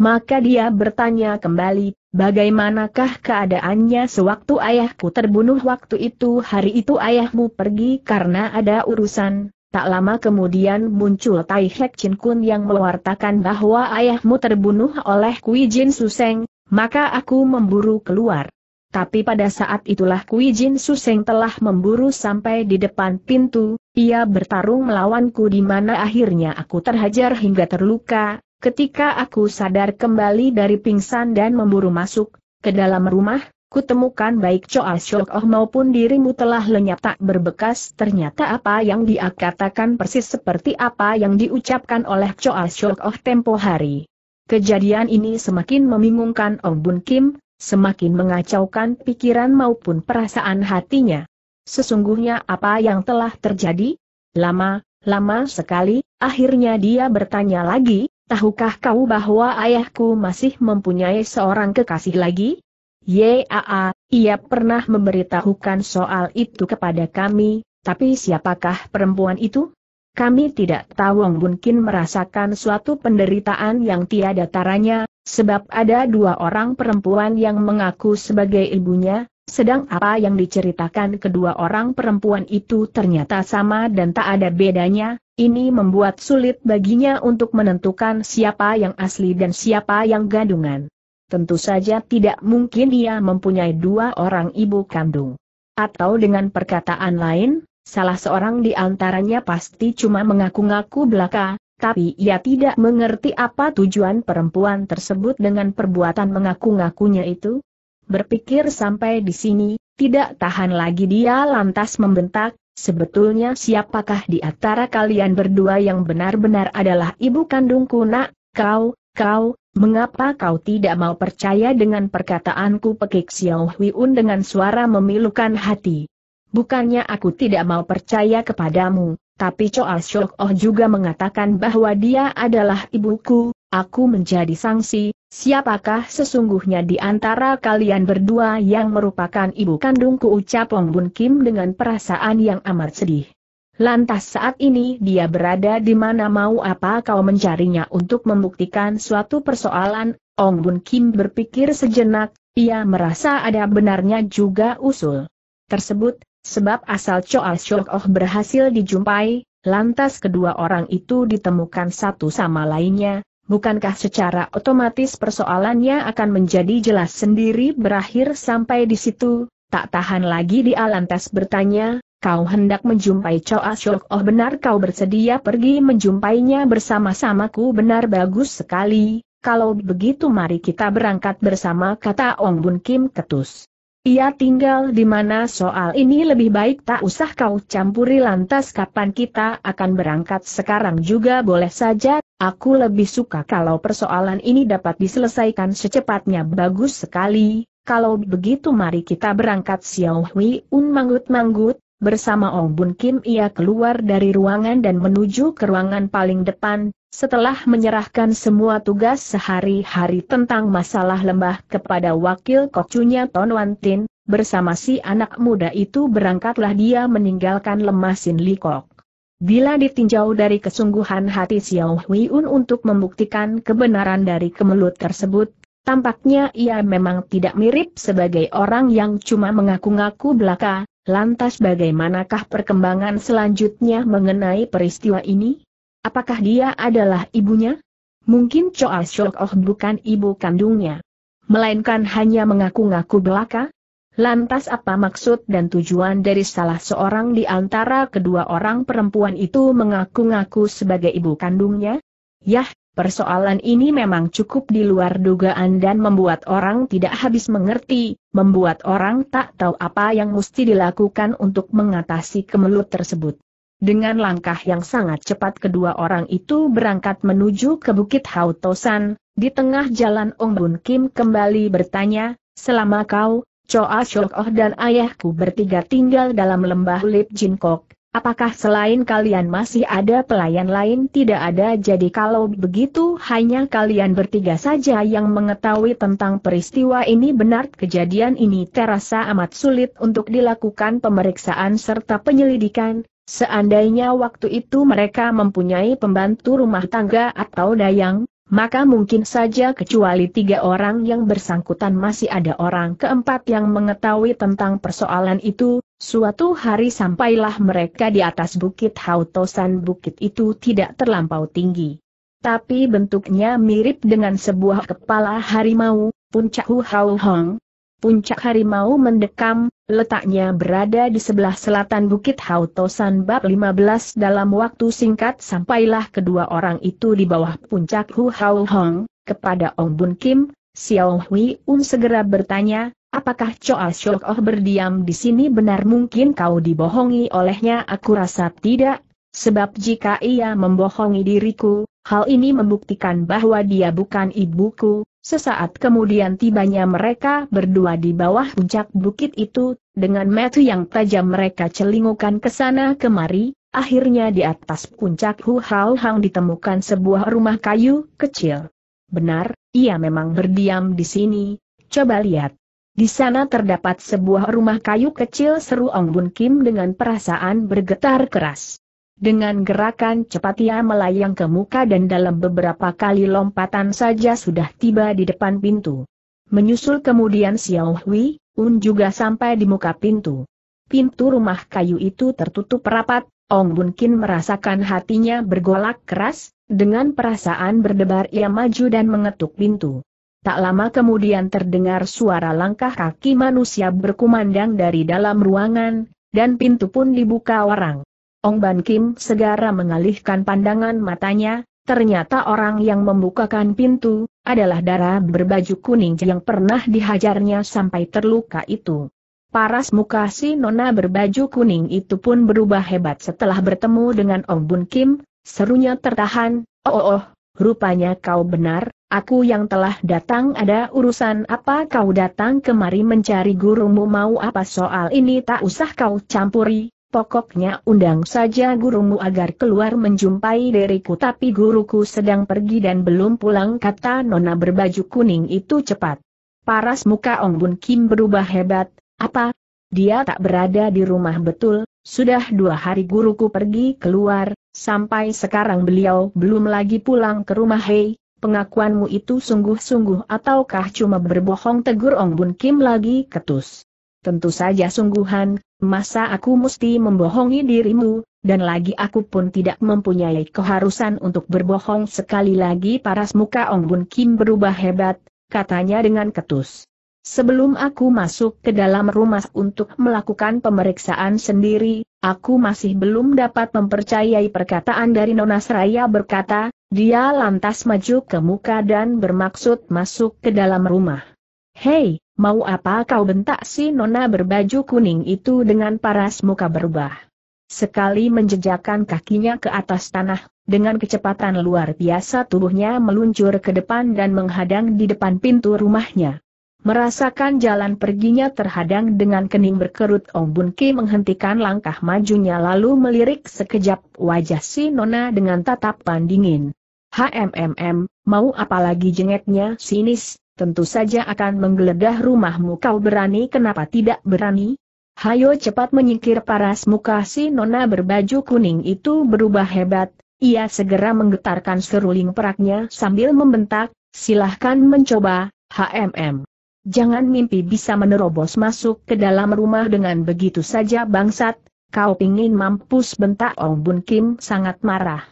Maka dia bertanya kembali, bagaimanakah keadaannya sewaktu ayahku terbunuh waktu itu hari itu ayahmu pergi karena ada urusan, tak lama kemudian muncul Tai Hek Chin Kun yang mewartakan bahwa ayahmu terbunuh oleh Kui Jin Suseng, maka aku memburu keluar. Tapi pada saat itulah Kui Jin Suseng telah memburu sampai di depan pintu, ia bertarung melawanku di mana akhirnya aku terhajar hingga terluka, Ketika aku sadar kembali dari pingsan dan memburu masuk ke dalam rumah, kutemukan baik Choa ah Shok Oh maupun dirimu telah lenyap tak berbekas. Ternyata apa yang dia katakan persis seperti apa yang diucapkan oleh Choa ah Shok Oh tempo hari. Kejadian ini semakin membingungkan Ong Bun Kim, semakin mengacaukan pikiran maupun perasaan hatinya. Sesungguhnya apa yang telah terjadi? Lama, lama sekali, akhirnya dia bertanya lagi, Tahukah kau bahwa ayahku masih mempunyai seorang kekasih lagi? Yaa, ia pernah memberitahukan soal itu kepada kami, tapi siapakah perempuan itu? Kami tidak tahu Wong Bunkin merasakan suatu penderitaan yang tiada taranya, sebab ada dua orang perempuan yang mengaku sebagai ibunya, sedang apa yang diceritakan kedua orang perempuan itu ternyata sama dan tak ada bedanya, ini membuat sulit baginya untuk menentukan siapa yang asli dan siapa yang gadungan. Tentu saja tidak mungkin ia mempunyai dua orang ibu kandung. Atau dengan perkataan lain, salah seorang di antaranya pasti cuma mengaku-ngaku belaka, tapi ia tidak mengerti apa tujuan perempuan tersebut dengan perbuatan mengaku-ngakunya itu, Berpikir sampai di sini, tidak tahan lagi dia lantas membentak, sebetulnya siapakah di antara kalian berdua yang benar-benar adalah ibu kandungku nak, kau, kau, mengapa kau tidak mau percaya dengan perkataanku pekik Xiao Huiun dengan suara memilukan hati. Bukannya aku tidak mau percaya kepadamu, tapi Choa Shok Oh juga mengatakan bahwa dia adalah ibuku, aku menjadi sangsi, siapakah sesungguhnya di antara kalian berdua yang merupakan ibu kandungku ucap Ong Bun Kim dengan perasaan yang amat sedih. Lantas saat ini dia berada di mana mau apa kau mencarinya untuk membuktikan suatu persoalan, Ong Bun Kim berpikir sejenak, ia merasa ada benarnya juga usul tersebut, Sebab asal Choa Shok Oh berhasil dijumpai, lantas kedua orang itu ditemukan satu sama lainnya, bukankah secara otomatis persoalannya akan menjadi jelas sendiri berakhir sampai di situ? Tak tahan lagi di Alantas bertanya, kau hendak menjumpai Choa Shok Oh benar kau bersedia pergi menjumpainya bersama-samaku benar bagus sekali, kalau begitu mari kita berangkat bersama kata Ong Bun Kim Ketus. Ia tinggal di mana soal ini lebih baik tak usah kau campuri lantas kapan kita akan berangkat sekarang juga boleh saja, aku lebih suka kalau persoalan ini dapat diselesaikan secepatnya bagus sekali, kalau begitu mari kita berangkat Xiao Hui Un manggut-manggut, Bersama Ong Bun Kim ia keluar dari ruangan dan menuju ke ruangan paling depan, setelah menyerahkan semua tugas sehari-hari tentang masalah lembah kepada wakil kokcunya Ton Wan Tin, bersama si anak muda itu berangkatlah dia meninggalkan lemah Sin Kok. Bila ditinjau dari kesungguhan hati Xiao Un untuk membuktikan kebenaran dari kemelut tersebut, tampaknya ia memang tidak mirip sebagai orang yang cuma mengaku-ngaku belaka, Lantas bagaimanakah perkembangan selanjutnya mengenai peristiwa ini? Apakah dia adalah ibunya? Mungkin Choa Shok Oh bukan ibu kandungnya. Melainkan hanya mengaku-ngaku belaka? Lantas apa maksud dan tujuan dari salah seorang di antara kedua orang perempuan itu mengaku-ngaku sebagai ibu kandungnya? Yah, Persoalan ini memang cukup di luar dugaan dan membuat orang tidak habis mengerti, membuat orang tak tahu apa yang mesti dilakukan untuk mengatasi kemelut tersebut. Dengan langkah yang sangat cepat kedua orang itu berangkat menuju ke Bukit Hautosan, di tengah jalan Ong Bun Kim kembali bertanya, selama kau, Choa Shok dan ayahku bertiga tinggal dalam lembah Lip Jin Kok, Apakah selain kalian masih ada pelayan lain? Tidak ada jadi kalau begitu hanya kalian bertiga saja yang mengetahui tentang peristiwa ini benar kejadian ini terasa amat sulit untuk dilakukan pemeriksaan serta penyelidikan, seandainya waktu itu mereka mempunyai pembantu rumah tangga atau dayang, maka mungkin saja kecuali tiga orang yang bersangkutan masih ada orang keempat yang mengetahui tentang persoalan itu, suatu hari sampailah mereka di atas bukit Hautosan bukit itu tidak terlampau tinggi. Tapi bentuknya mirip dengan sebuah kepala harimau, puncak Hu Hong, puncak harimau mendekam, letaknya berada di sebelah selatan Bukit Hautosan bab 15 dalam waktu singkat sampailah kedua orang itu di bawah puncak Hu Hao Hong, kepada Ong Bun Kim, Xiao Hui Un segera bertanya, apakah Choa Shok Oh berdiam di sini benar mungkin kau dibohongi olehnya aku rasa tidak, sebab jika ia membohongi diriku, Hal ini membuktikan bahwa dia bukan ibuku. Sesaat kemudian tibanya mereka berdua di bawah puncak bukit itu, dengan mata yang tajam mereka celingukan ke sana kemari, akhirnya di atas puncak Hu Hao Hang ditemukan sebuah rumah kayu kecil. Benar, ia memang berdiam di sini, coba lihat. Di sana terdapat sebuah rumah kayu kecil seru Ong Bun Kim dengan perasaan bergetar keras. Dengan gerakan cepat ia melayang ke muka dan dalam beberapa kali lompatan saja sudah tiba di depan pintu. Menyusul kemudian Xiao Hui, Un juga sampai di muka pintu. Pintu rumah kayu itu tertutup rapat, Ong Bun Kin merasakan hatinya bergolak keras, dengan perasaan berdebar ia maju dan mengetuk pintu. Tak lama kemudian terdengar suara langkah kaki manusia berkumandang dari dalam ruangan, dan pintu pun dibuka orang. Ong Ban Kim segera mengalihkan pandangan matanya, ternyata orang yang membukakan pintu, adalah darah berbaju kuning yang pernah dihajarnya sampai terluka itu. Paras muka si nona berbaju kuning itu pun berubah hebat setelah bertemu dengan Ong Bun Kim, serunya tertahan, oh oh, oh rupanya kau benar, aku yang telah datang ada urusan apa kau datang kemari mencari gurumu mau apa soal ini tak usah kau campuri, Pokoknya undang saja gurumu agar keluar menjumpai diriku tapi guruku sedang pergi dan belum pulang kata nona berbaju kuning itu cepat. Paras muka Ong Bun Kim berubah hebat, apa? Dia tak berada di rumah betul, sudah dua hari guruku pergi keluar, sampai sekarang beliau belum lagi pulang ke rumah hei, pengakuanmu itu sungguh-sungguh ataukah cuma berbohong tegur Ong Bun Kim lagi ketus tentu saja sungguhan, masa aku mesti membohongi dirimu, dan lagi aku pun tidak mempunyai keharusan untuk berbohong sekali lagi paras muka Ong Bun Kim berubah hebat, katanya dengan ketus. Sebelum aku masuk ke dalam rumah untuk melakukan pemeriksaan sendiri, aku masih belum dapat mempercayai perkataan dari Nona Seraya berkata, dia lantas maju ke muka dan bermaksud masuk ke dalam rumah. Hei, mau apa kau bentak si nona berbaju kuning itu dengan paras muka berubah. Sekali menjejakkan kakinya ke atas tanah, dengan kecepatan luar biasa tubuhnya meluncur ke depan dan menghadang di depan pintu rumahnya. Merasakan jalan perginya terhadang dengan kening berkerut Ong Bun Ki menghentikan langkah majunya lalu melirik sekejap wajah si Nona dengan tatapan dingin. HMMM, mau apalagi jengeknya sinis, tentu saja akan menggeledah rumahmu kau berani kenapa tidak berani? Hayo cepat menyingkir paras muka si nona berbaju kuning itu berubah hebat, ia segera menggetarkan seruling peraknya sambil membentak, silahkan mencoba, HMM. Jangan mimpi bisa menerobos masuk ke dalam rumah dengan begitu saja bangsat, kau pingin mampus bentak Ong Bun Kim sangat marah.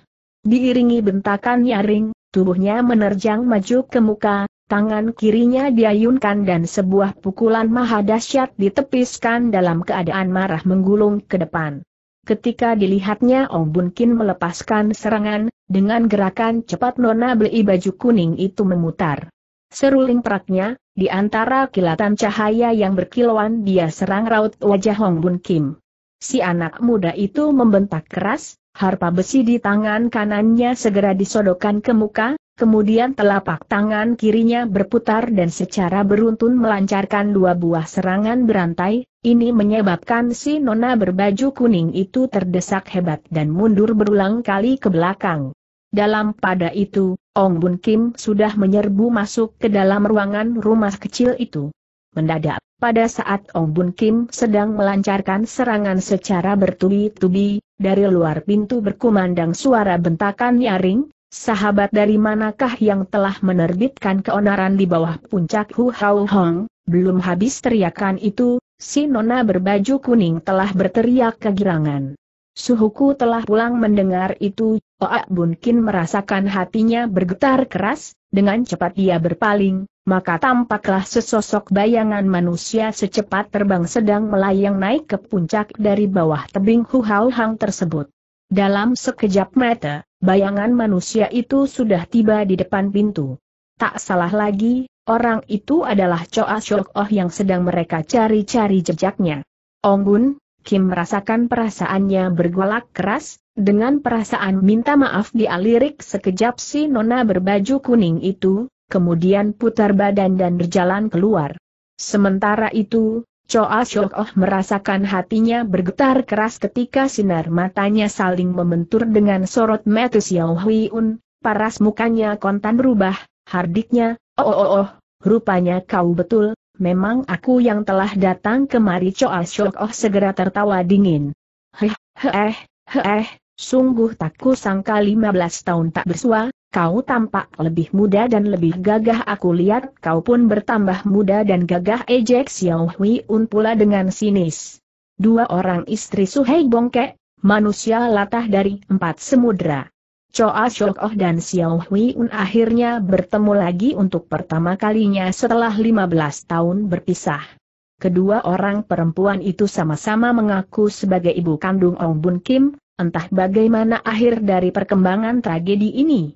Diiringi bentakan nyaring, tubuhnya menerjang maju ke muka, Tangan kirinya diayunkan dan sebuah pukulan maha dahsyat ditepiskan dalam keadaan marah menggulung ke depan. Ketika dilihatnya Ong Bun Kin melepaskan serangan, dengan gerakan cepat Nona beli baju kuning itu memutar. Seruling peraknya, di antara kilatan cahaya yang berkilauan dia serang raut wajah Hong Bun Kim. Si anak muda itu membentak keras, harpa besi di tangan kanannya segera disodokkan ke muka, Kemudian telapak tangan kirinya berputar dan secara beruntun melancarkan dua buah serangan berantai, ini menyebabkan si nona berbaju kuning itu terdesak hebat dan mundur berulang kali ke belakang. Dalam pada itu, Ong Bun Kim sudah menyerbu masuk ke dalam ruangan rumah kecil itu. Mendadak, pada saat Ong Bun Kim sedang melancarkan serangan secara bertubi-tubi, dari luar pintu berkumandang suara bentakan nyaring, Sahabat dari manakah yang telah menerbitkan keonaran di bawah puncak Hu Hao Hong? Belum habis teriakan itu, si nona berbaju kuning telah berteriak kegirangan. Suhuku telah pulang mendengar itu, Oak Bunkin merasakan hatinya bergetar keras, dengan cepat dia berpaling, maka tampaklah sesosok bayangan manusia secepat terbang sedang melayang naik ke puncak dari bawah tebing Hu Hao Hang tersebut. Dalam sekejap mata, bayangan manusia itu sudah tiba di depan pintu. Tak salah lagi, orang itu adalah Choa Shok Oh yang sedang mereka cari-cari jejaknya. Bun, Kim merasakan perasaannya bergolak keras, dengan perasaan minta maaf dialirik sekejap si nona berbaju kuning itu, kemudian putar badan dan berjalan keluar. Sementara itu, Choa Shok Oh merasakan hatinya bergetar keras ketika sinar matanya saling membentur dengan sorot metus Yau Hui Un, paras mukanya kontan berubah, hardiknya, oh, oh oh oh, rupanya kau betul, memang aku yang telah datang kemari Choa Shok Oh segera tertawa dingin. Heh, heh, eh, heh, eh, sungguh tak kusangka 15 tahun tak bersuah. Kau tampak lebih muda dan lebih gagah aku lihat kau pun bertambah muda dan gagah ejek eh, Xiao Hui Un pula dengan sinis. Dua orang istri Suhei Bongke, manusia latah dari empat semudra. Choa Shok Oh dan Xiao Hui Un akhirnya bertemu lagi untuk pertama kalinya setelah 15 tahun berpisah. Kedua orang perempuan itu sama-sama mengaku sebagai ibu kandung Ong Bun Kim, entah bagaimana akhir dari perkembangan tragedi ini.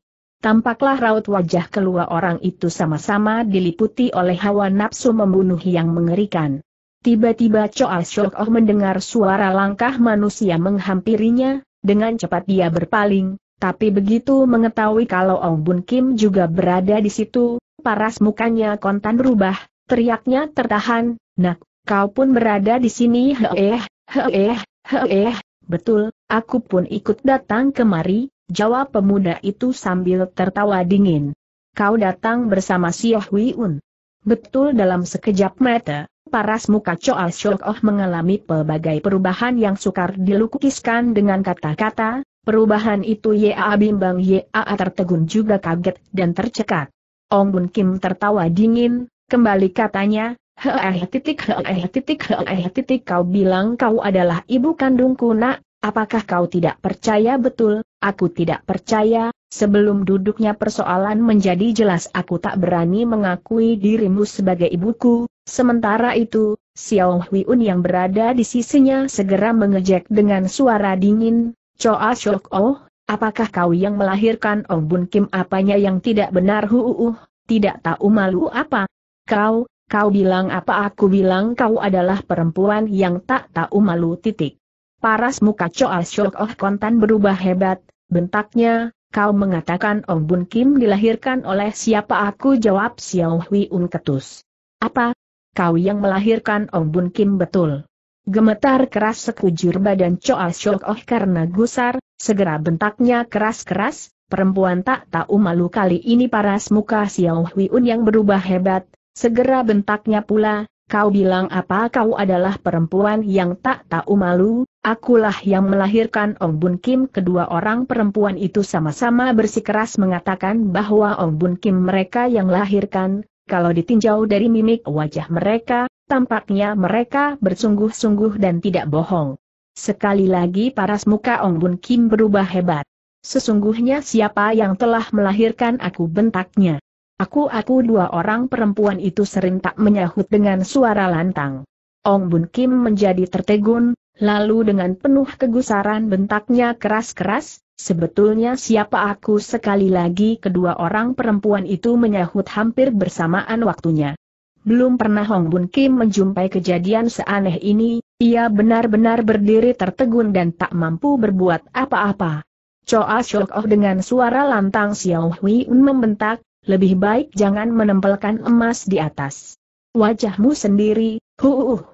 Tampaklah raut wajah kedua orang itu sama-sama diliputi oleh hawa nafsu membunuh yang mengerikan. Tiba-tiba Choa Shok Oh mendengar suara langkah manusia menghampirinya, dengan cepat dia berpaling, tapi begitu mengetahui kalau Ong Bun Kim juga berada di situ, paras mukanya kontan berubah, teriaknya tertahan, nak, kau pun berada di sini heeh, heeh, heeh, betul, aku pun ikut datang kemari, Jawab pemuda itu sambil tertawa dingin. Kau datang bersama Sioh Wiun. Betul dalam sekejap mata, paras muka Choa Shok Oh mengalami pelbagai perubahan yang sukar dilukiskan dengan kata-kata, perubahan itu Yaa bimbang Yaa tertegun juga kaget dan tercekat. Ong Bun Kim tertawa dingin, kembali katanya, Heh titik heh titik heh titik kau bilang kau adalah ibu kandungku nak, Apakah kau tidak percaya betul? Aku tidak percaya, sebelum duduknya persoalan menjadi jelas aku tak berani mengakui dirimu sebagai ibuku. Sementara itu, Xiao Huiun yang berada di sisinya segera mengejek dengan suara dingin, Choa Shok Oh, apakah kau yang melahirkan Ong oh Bun Kim apanya yang tidak benar huuuh, tidak tahu malu apa? Kau, kau bilang apa aku bilang kau adalah perempuan yang tak tahu malu titik. Paras muka Choa Shok Oh Kontan berubah hebat, bentaknya, kau mengatakan Ong Bun Kim dilahirkan oleh siapa aku jawab Xiao Hui Un ketus. Apa? Kau yang melahirkan Ong Bun Kim betul. Gemetar keras sekujur badan Choa Shok Oh karena gusar, segera bentaknya keras-keras, perempuan tak tahu malu kali ini paras muka Xiao Hui Un yang berubah hebat, segera bentaknya pula, Kau bilang apa kau adalah perempuan yang tak tahu malu, akulah yang melahirkan Ong Bun Kim. Kedua orang perempuan itu sama-sama bersikeras mengatakan bahwa Ong Bun Kim mereka yang lahirkan, kalau ditinjau dari mimik wajah mereka, tampaknya mereka bersungguh-sungguh dan tidak bohong. Sekali lagi paras muka Ong Bun Kim berubah hebat. Sesungguhnya siapa yang telah melahirkan aku bentaknya. Aku-aku dua orang perempuan itu sering tak menyahut dengan suara lantang. Ong Bun Kim menjadi tertegun, lalu dengan penuh kegusaran bentaknya keras-keras, sebetulnya siapa aku sekali lagi kedua orang perempuan itu menyahut hampir bersamaan waktunya. Belum pernah Hong Bun Kim menjumpai kejadian seaneh ini, ia benar-benar berdiri tertegun dan tak mampu berbuat apa-apa. Choa Shok Oh dengan suara lantang Xiao Hui Un membentak, lebih baik jangan menempelkan emas di atas wajahmu sendiri, huuuh.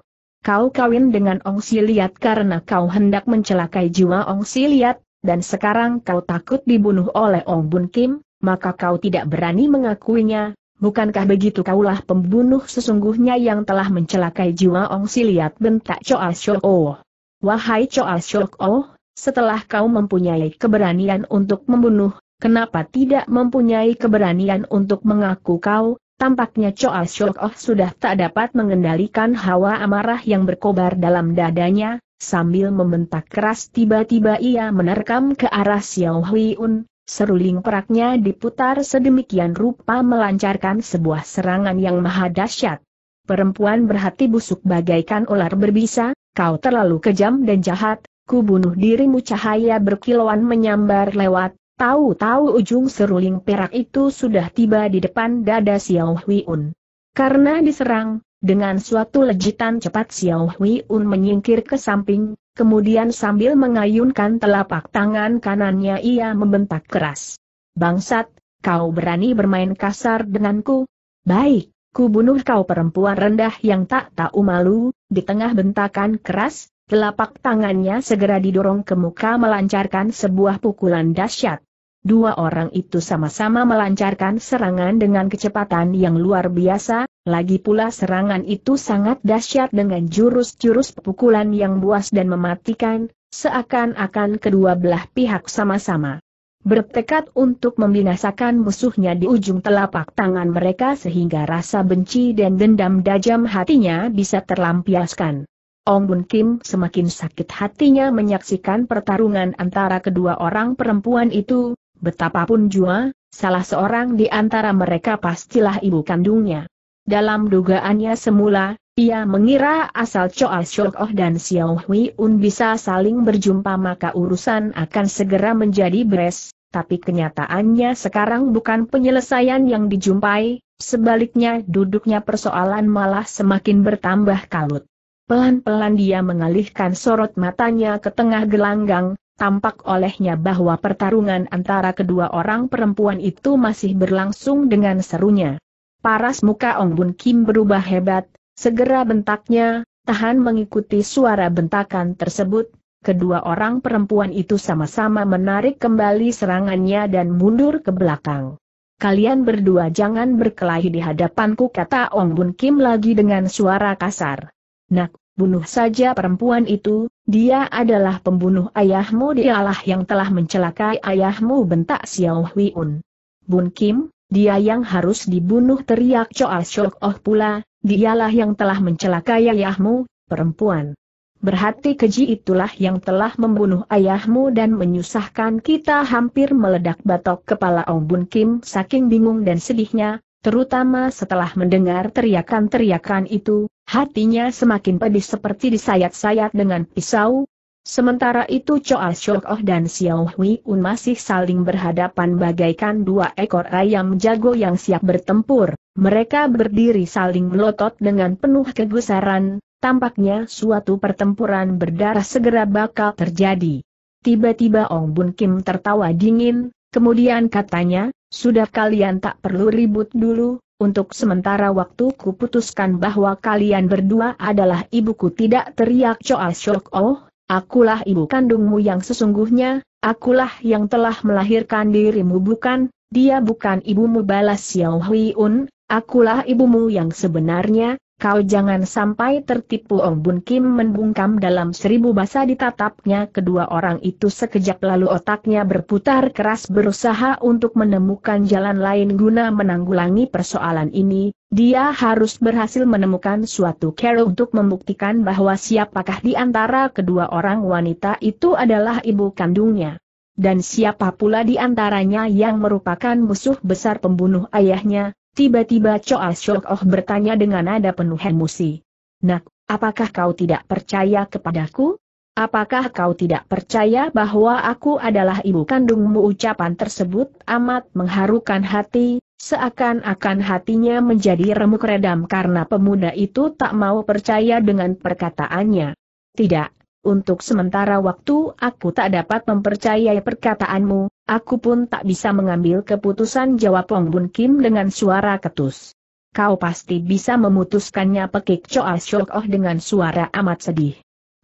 Kau kawin dengan Ong Siliat karena kau hendak mencelakai jiwa Ong Siliat, dan sekarang kau takut dibunuh oleh Ong Bun Kim, maka kau tidak berani mengakuinya, bukankah begitu kaulah pembunuh sesungguhnya yang telah mencelakai jiwa Ong Siliat bentak Choa Shok Oh. Wahai Choa Shok Oh, setelah kau mempunyai keberanian untuk membunuh, Kenapa tidak mempunyai keberanian untuk mengaku kau? Tampaknya Choa Shok Oh sudah tak dapat mengendalikan hawa amarah yang berkobar dalam dadanya, sambil membentak keras tiba-tiba ia menerkam ke arah Xiao Hui Un, seruling peraknya diputar sedemikian rupa melancarkan sebuah serangan yang maha dahsyat. Perempuan berhati busuk bagaikan ular berbisa, kau terlalu kejam dan jahat, ku bunuh dirimu cahaya berkilauan menyambar lewat, Tahu-tahu ujung seruling perak itu sudah tiba di depan dada Xiao Huiun. Karena diserang, dengan suatu lejitan cepat Xiao Huiun menyingkir ke samping, kemudian sambil mengayunkan telapak tangan kanannya ia membentak keras. Bangsat, kau berani bermain kasar denganku? Baik, ku bunuh kau perempuan rendah yang tak tahu malu, di tengah bentakan keras, telapak tangannya segera didorong ke muka melancarkan sebuah pukulan dahsyat. Dua orang itu sama-sama melancarkan serangan dengan kecepatan yang luar biasa, lagi pula serangan itu sangat dahsyat dengan jurus-jurus pukulan yang buas dan mematikan, seakan-akan kedua belah pihak sama-sama bertekad untuk membinasakan musuhnya di ujung telapak tangan mereka sehingga rasa benci dan dendam dajam hatinya bisa terlampiaskan. Ong Bun Kim semakin sakit hatinya menyaksikan pertarungan antara kedua orang perempuan itu, Betapapun jua, salah seorang di antara mereka pastilah ibu kandungnya. Dalam dugaannya semula, ia mengira asal Choa Shok Oh dan Xiao Hui Un bisa saling berjumpa maka urusan akan segera menjadi beres, tapi kenyataannya sekarang bukan penyelesaian yang dijumpai, sebaliknya duduknya persoalan malah semakin bertambah kalut. Pelan-pelan dia mengalihkan sorot matanya ke tengah gelanggang, tampak olehnya bahwa pertarungan antara kedua orang perempuan itu masih berlangsung dengan serunya. Paras muka Ong Bun Kim berubah hebat, segera bentaknya, tahan mengikuti suara bentakan tersebut, kedua orang perempuan itu sama-sama menarik kembali serangannya dan mundur ke belakang. Kalian berdua jangan berkelahi di hadapanku kata Ong Bun Kim lagi dengan suara kasar. Nak, bunuh saja perempuan itu, dia adalah pembunuh ayahmu dialah yang telah mencelakai ayahmu bentak Xiao Huiun. Bun Kim, dia yang harus dibunuh teriak Choa Shok Oh pula, dialah yang telah mencelakai ayahmu, perempuan. Berhati keji itulah yang telah membunuh ayahmu dan menyusahkan kita hampir meledak batok kepala Ong Bun Kim saking bingung dan sedihnya, terutama setelah mendengar teriakan-teriakan itu, hatinya semakin pedih seperti disayat-sayat dengan pisau. Sementara itu Choa Shok Oh dan Xiao Hui Un masih saling berhadapan bagaikan dua ekor ayam jago yang siap bertempur. Mereka berdiri saling melotot dengan penuh kegusaran, tampaknya suatu pertempuran berdarah segera bakal terjadi. Tiba-tiba Ong Bun Kim tertawa dingin, Kemudian katanya, sudah kalian tak perlu ribut dulu, untuk sementara waktu kuputuskan bahwa kalian berdua adalah ibuku tidak teriak Choa Shok Oh, akulah ibu kandungmu yang sesungguhnya, akulah yang telah melahirkan dirimu bukan, dia bukan ibumu balas Xiao Hui Un, akulah ibumu yang sebenarnya, Kau jangan sampai tertipu Ong Bun Kim membungkam dalam seribu bahasa ditatapnya kedua orang itu sekejap lalu otaknya berputar keras berusaha untuk menemukan jalan lain guna menanggulangi persoalan ini, dia harus berhasil menemukan suatu cara untuk membuktikan bahwa siapakah di antara kedua orang wanita itu adalah ibu kandungnya. Dan siapa pula di antaranya yang merupakan musuh besar pembunuh ayahnya, Tiba-tiba Choa Shok Oh bertanya dengan nada penuh emosi. Nak, apakah kau tidak percaya kepadaku? Apakah kau tidak percaya bahwa aku adalah ibu kandungmu? Ucapan tersebut amat mengharukan hati, seakan-akan hatinya menjadi remuk redam karena pemuda itu tak mau percaya dengan perkataannya. Tidak, untuk sementara waktu aku tak dapat mempercayai perkataanmu, aku pun tak bisa mengambil keputusan jawab Wong Bun Kim dengan suara ketus. Kau pasti bisa memutuskannya pekik Choa Shok Oh dengan suara amat sedih.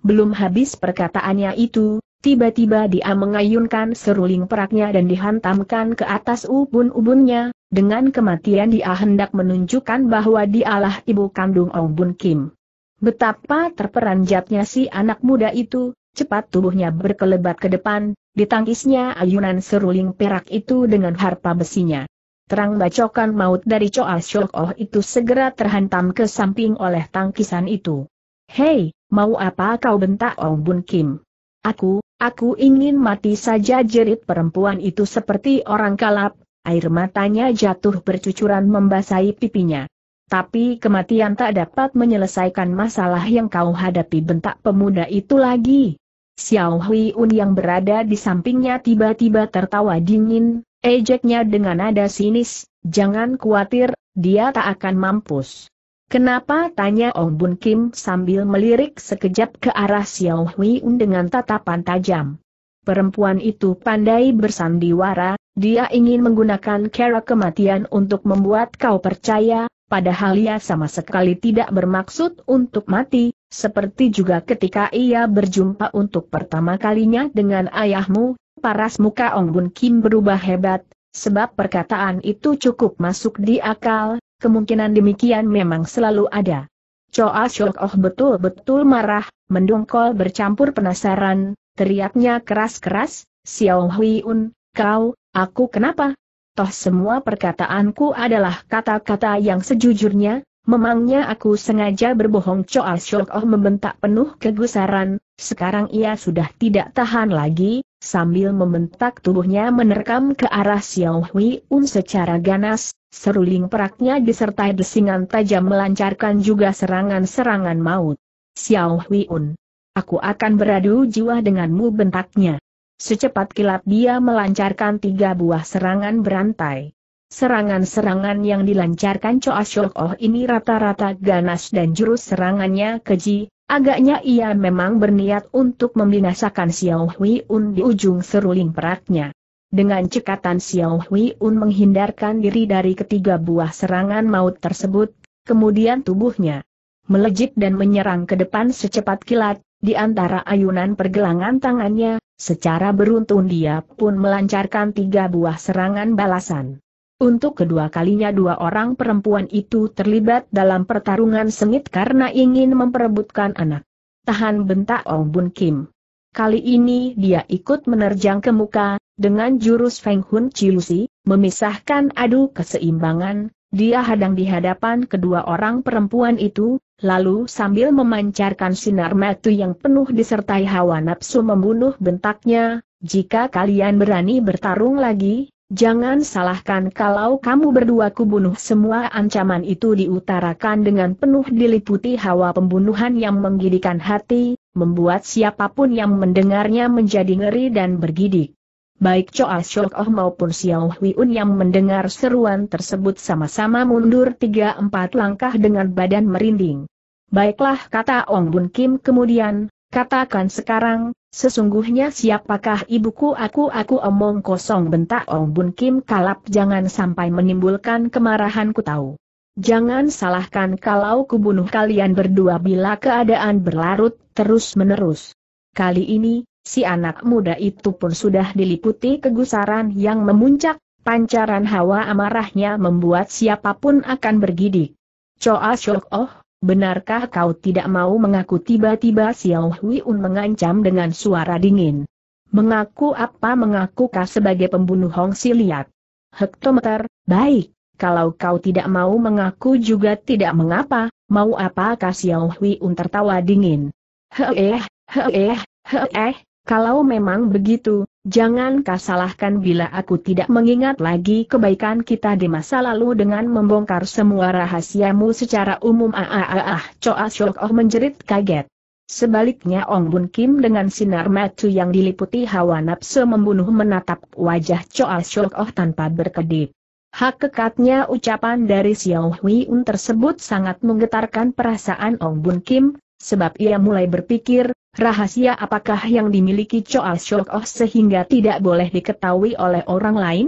Belum habis perkataannya itu, tiba-tiba dia mengayunkan seruling peraknya dan dihantamkan ke atas ubun-ubunnya, dengan kematian dia hendak menunjukkan bahwa dialah ibu kandung Ong Bun Kim. Betapa terperanjatnya si anak muda itu, cepat tubuhnya berkelebat ke depan, ditangkisnya ayunan seruling perak itu dengan harpa besinya. Terang bacokan maut dari Choa Shokoh itu segera terhantam ke samping oleh tangkisan itu. Hei, mau apa kau bentak Ong oh Bun Kim? Aku, aku ingin mati saja jerit perempuan itu seperti orang kalap, air matanya jatuh bercucuran membasahi pipinya. Tapi kematian tak dapat menyelesaikan masalah yang kau hadapi bentak pemuda itu lagi. Xiao Hui Un yang berada di sampingnya tiba-tiba tertawa dingin, ejeknya dengan nada sinis, jangan khawatir, dia tak akan mampus. Kenapa tanya Ong Bun Kim sambil melirik sekejap ke arah Xiao Hui Un dengan tatapan tajam. Perempuan itu pandai bersandiwara, dia ingin menggunakan cara kematian untuk membuat kau percaya, padahal ia sama sekali tidak bermaksud untuk mati, seperti juga ketika ia berjumpa untuk pertama kalinya dengan ayahmu, paras muka Ong Bun Kim berubah hebat, sebab perkataan itu cukup masuk di akal, kemungkinan demikian memang selalu ada. Choa Shok Oh betul-betul marah, mendongkol bercampur penasaran, teriaknya keras-keras, Xiao Hui Un, kau, aku kenapa? toh semua perkataanku adalah kata-kata yang sejujurnya, memangnya aku sengaja berbohong Choa Syok Oh membentak penuh kegusaran, sekarang ia sudah tidak tahan lagi, sambil membentak tubuhnya menerkam ke arah Xiao Hui Un um secara ganas, seruling peraknya disertai desingan tajam melancarkan juga serangan-serangan maut. Xiao Hui Un, aku akan beradu jiwa denganmu bentaknya. Secepat kilat dia melancarkan tiga buah serangan berantai. Serangan-serangan yang dilancarkan Choa Shok Oh ini rata-rata ganas dan jurus serangannya keji, agaknya ia memang berniat untuk membinasakan Xiao Hui Un di ujung seruling peraknya. Dengan cekatan Xiao Hui Un menghindarkan diri dari ketiga buah serangan maut tersebut, kemudian tubuhnya melejit dan menyerang ke depan secepat kilat, di antara ayunan pergelangan tangannya, Secara beruntun dia pun melancarkan tiga buah serangan balasan. Untuk kedua kalinya dua orang perempuan itu terlibat dalam pertarungan sengit karena ingin memperebutkan anak. Tahan bentak Ong Bun Kim. Kali ini dia ikut menerjang ke muka, dengan jurus Feng Hun Chilusi, memisahkan adu keseimbangan, dia hadang di hadapan kedua orang perempuan itu, Lalu sambil memancarkan sinar metu yang penuh disertai hawa nafsu membunuh bentaknya, jika kalian berani bertarung lagi, Jangan salahkan kalau kamu berdua kubunuh semua ancaman itu diutarakan dengan penuh diliputi hawa pembunuhan yang menggidikan hati, membuat siapapun yang mendengarnya menjadi ngeri dan bergidik baik Choa Shok Oh maupun Xiao Un yang mendengar seruan tersebut sama-sama mundur 3-4 langkah dengan badan merinding. Baiklah kata Ong Bun Kim kemudian, katakan sekarang, sesungguhnya siapakah ibuku aku aku omong kosong bentak Ong Bun Kim kalap jangan sampai menimbulkan kemarahanku tahu. Jangan salahkan kalau kubunuh kalian berdua bila keadaan berlarut terus-menerus. Kali ini, si anak muda itu pun sudah diliputi kegusaran yang memuncak, pancaran hawa amarahnya membuat siapapun akan bergidik. Choa Shok Oh, benarkah kau tidak mau mengaku tiba-tiba Xiao Hui Un mengancam dengan suara dingin. Mengaku apa mengaku kah sebagai pembunuh Hong Si Liat? Hektometer, baik, kalau kau tidak mau mengaku juga tidak mengapa, mau apakah Xiao Hui Un tertawa dingin. Heeh, heeh, heeh. Kalau memang begitu, jangan kau salahkan bila aku tidak mengingat lagi kebaikan kita di masa lalu dengan membongkar semua rahasiamu secara umum. Ah, ah, ah, ah Choa Shok Oh menjerit kaget. Sebaliknya Ong Bun Kim dengan sinar mata yang diliputi hawa nafsu membunuh menatap wajah Choa Shok Oh tanpa berkedip. Hak kekatnya ucapan dari Xiao Hui Un tersebut sangat menggetarkan perasaan Ong Bun Kim, Sebab ia mulai berpikir, rahasia apakah yang dimiliki Choa Shok Oh sehingga tidak boleh diketahui oleh orang lain?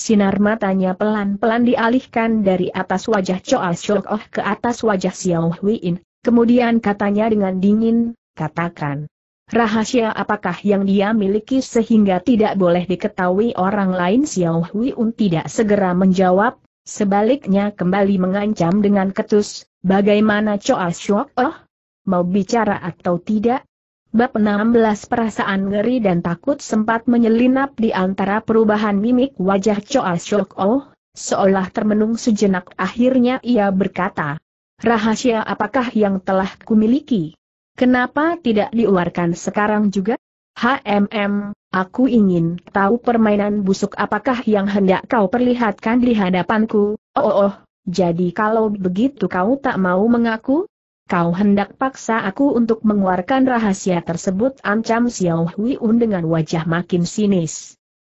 Sinar matanya pelan-pelan dialihkan dari atas wajah Choa Shok Oh ke atas wajah Xiao Huiin, kemudian katanya dengan dingin, katakan. Rahasia apakah yang dia miliki sehingga tidak boleh diketahui orang lain Xiao Huiun tidak segera menjawab, sebaliknya kembali mengancam dengan ketus, bagaimana Choa Shok Oh? mau bicara atau tidak? Bab 16 Perasaan ngeri dan takut sempat menyelinap di antara perubahan mimik wajah Choa Shok Oh, seolah termenung sejenak akhirnya ia berkata, Rahasia apakah yang telah kumiliki? Kenapa tidak diuarkan sekarang juga? HMM, aku ingin tahu permainan busuk apakah yang hendak kau perlihatkan di hadapanku, oh oh, oh. jadi kalau begitu kau tak mau mengaku? Kau hendak paksa aku untuk mengeluarkan rahasia tersebut ancam Xiao Hui Un dengan wajah makin sinis.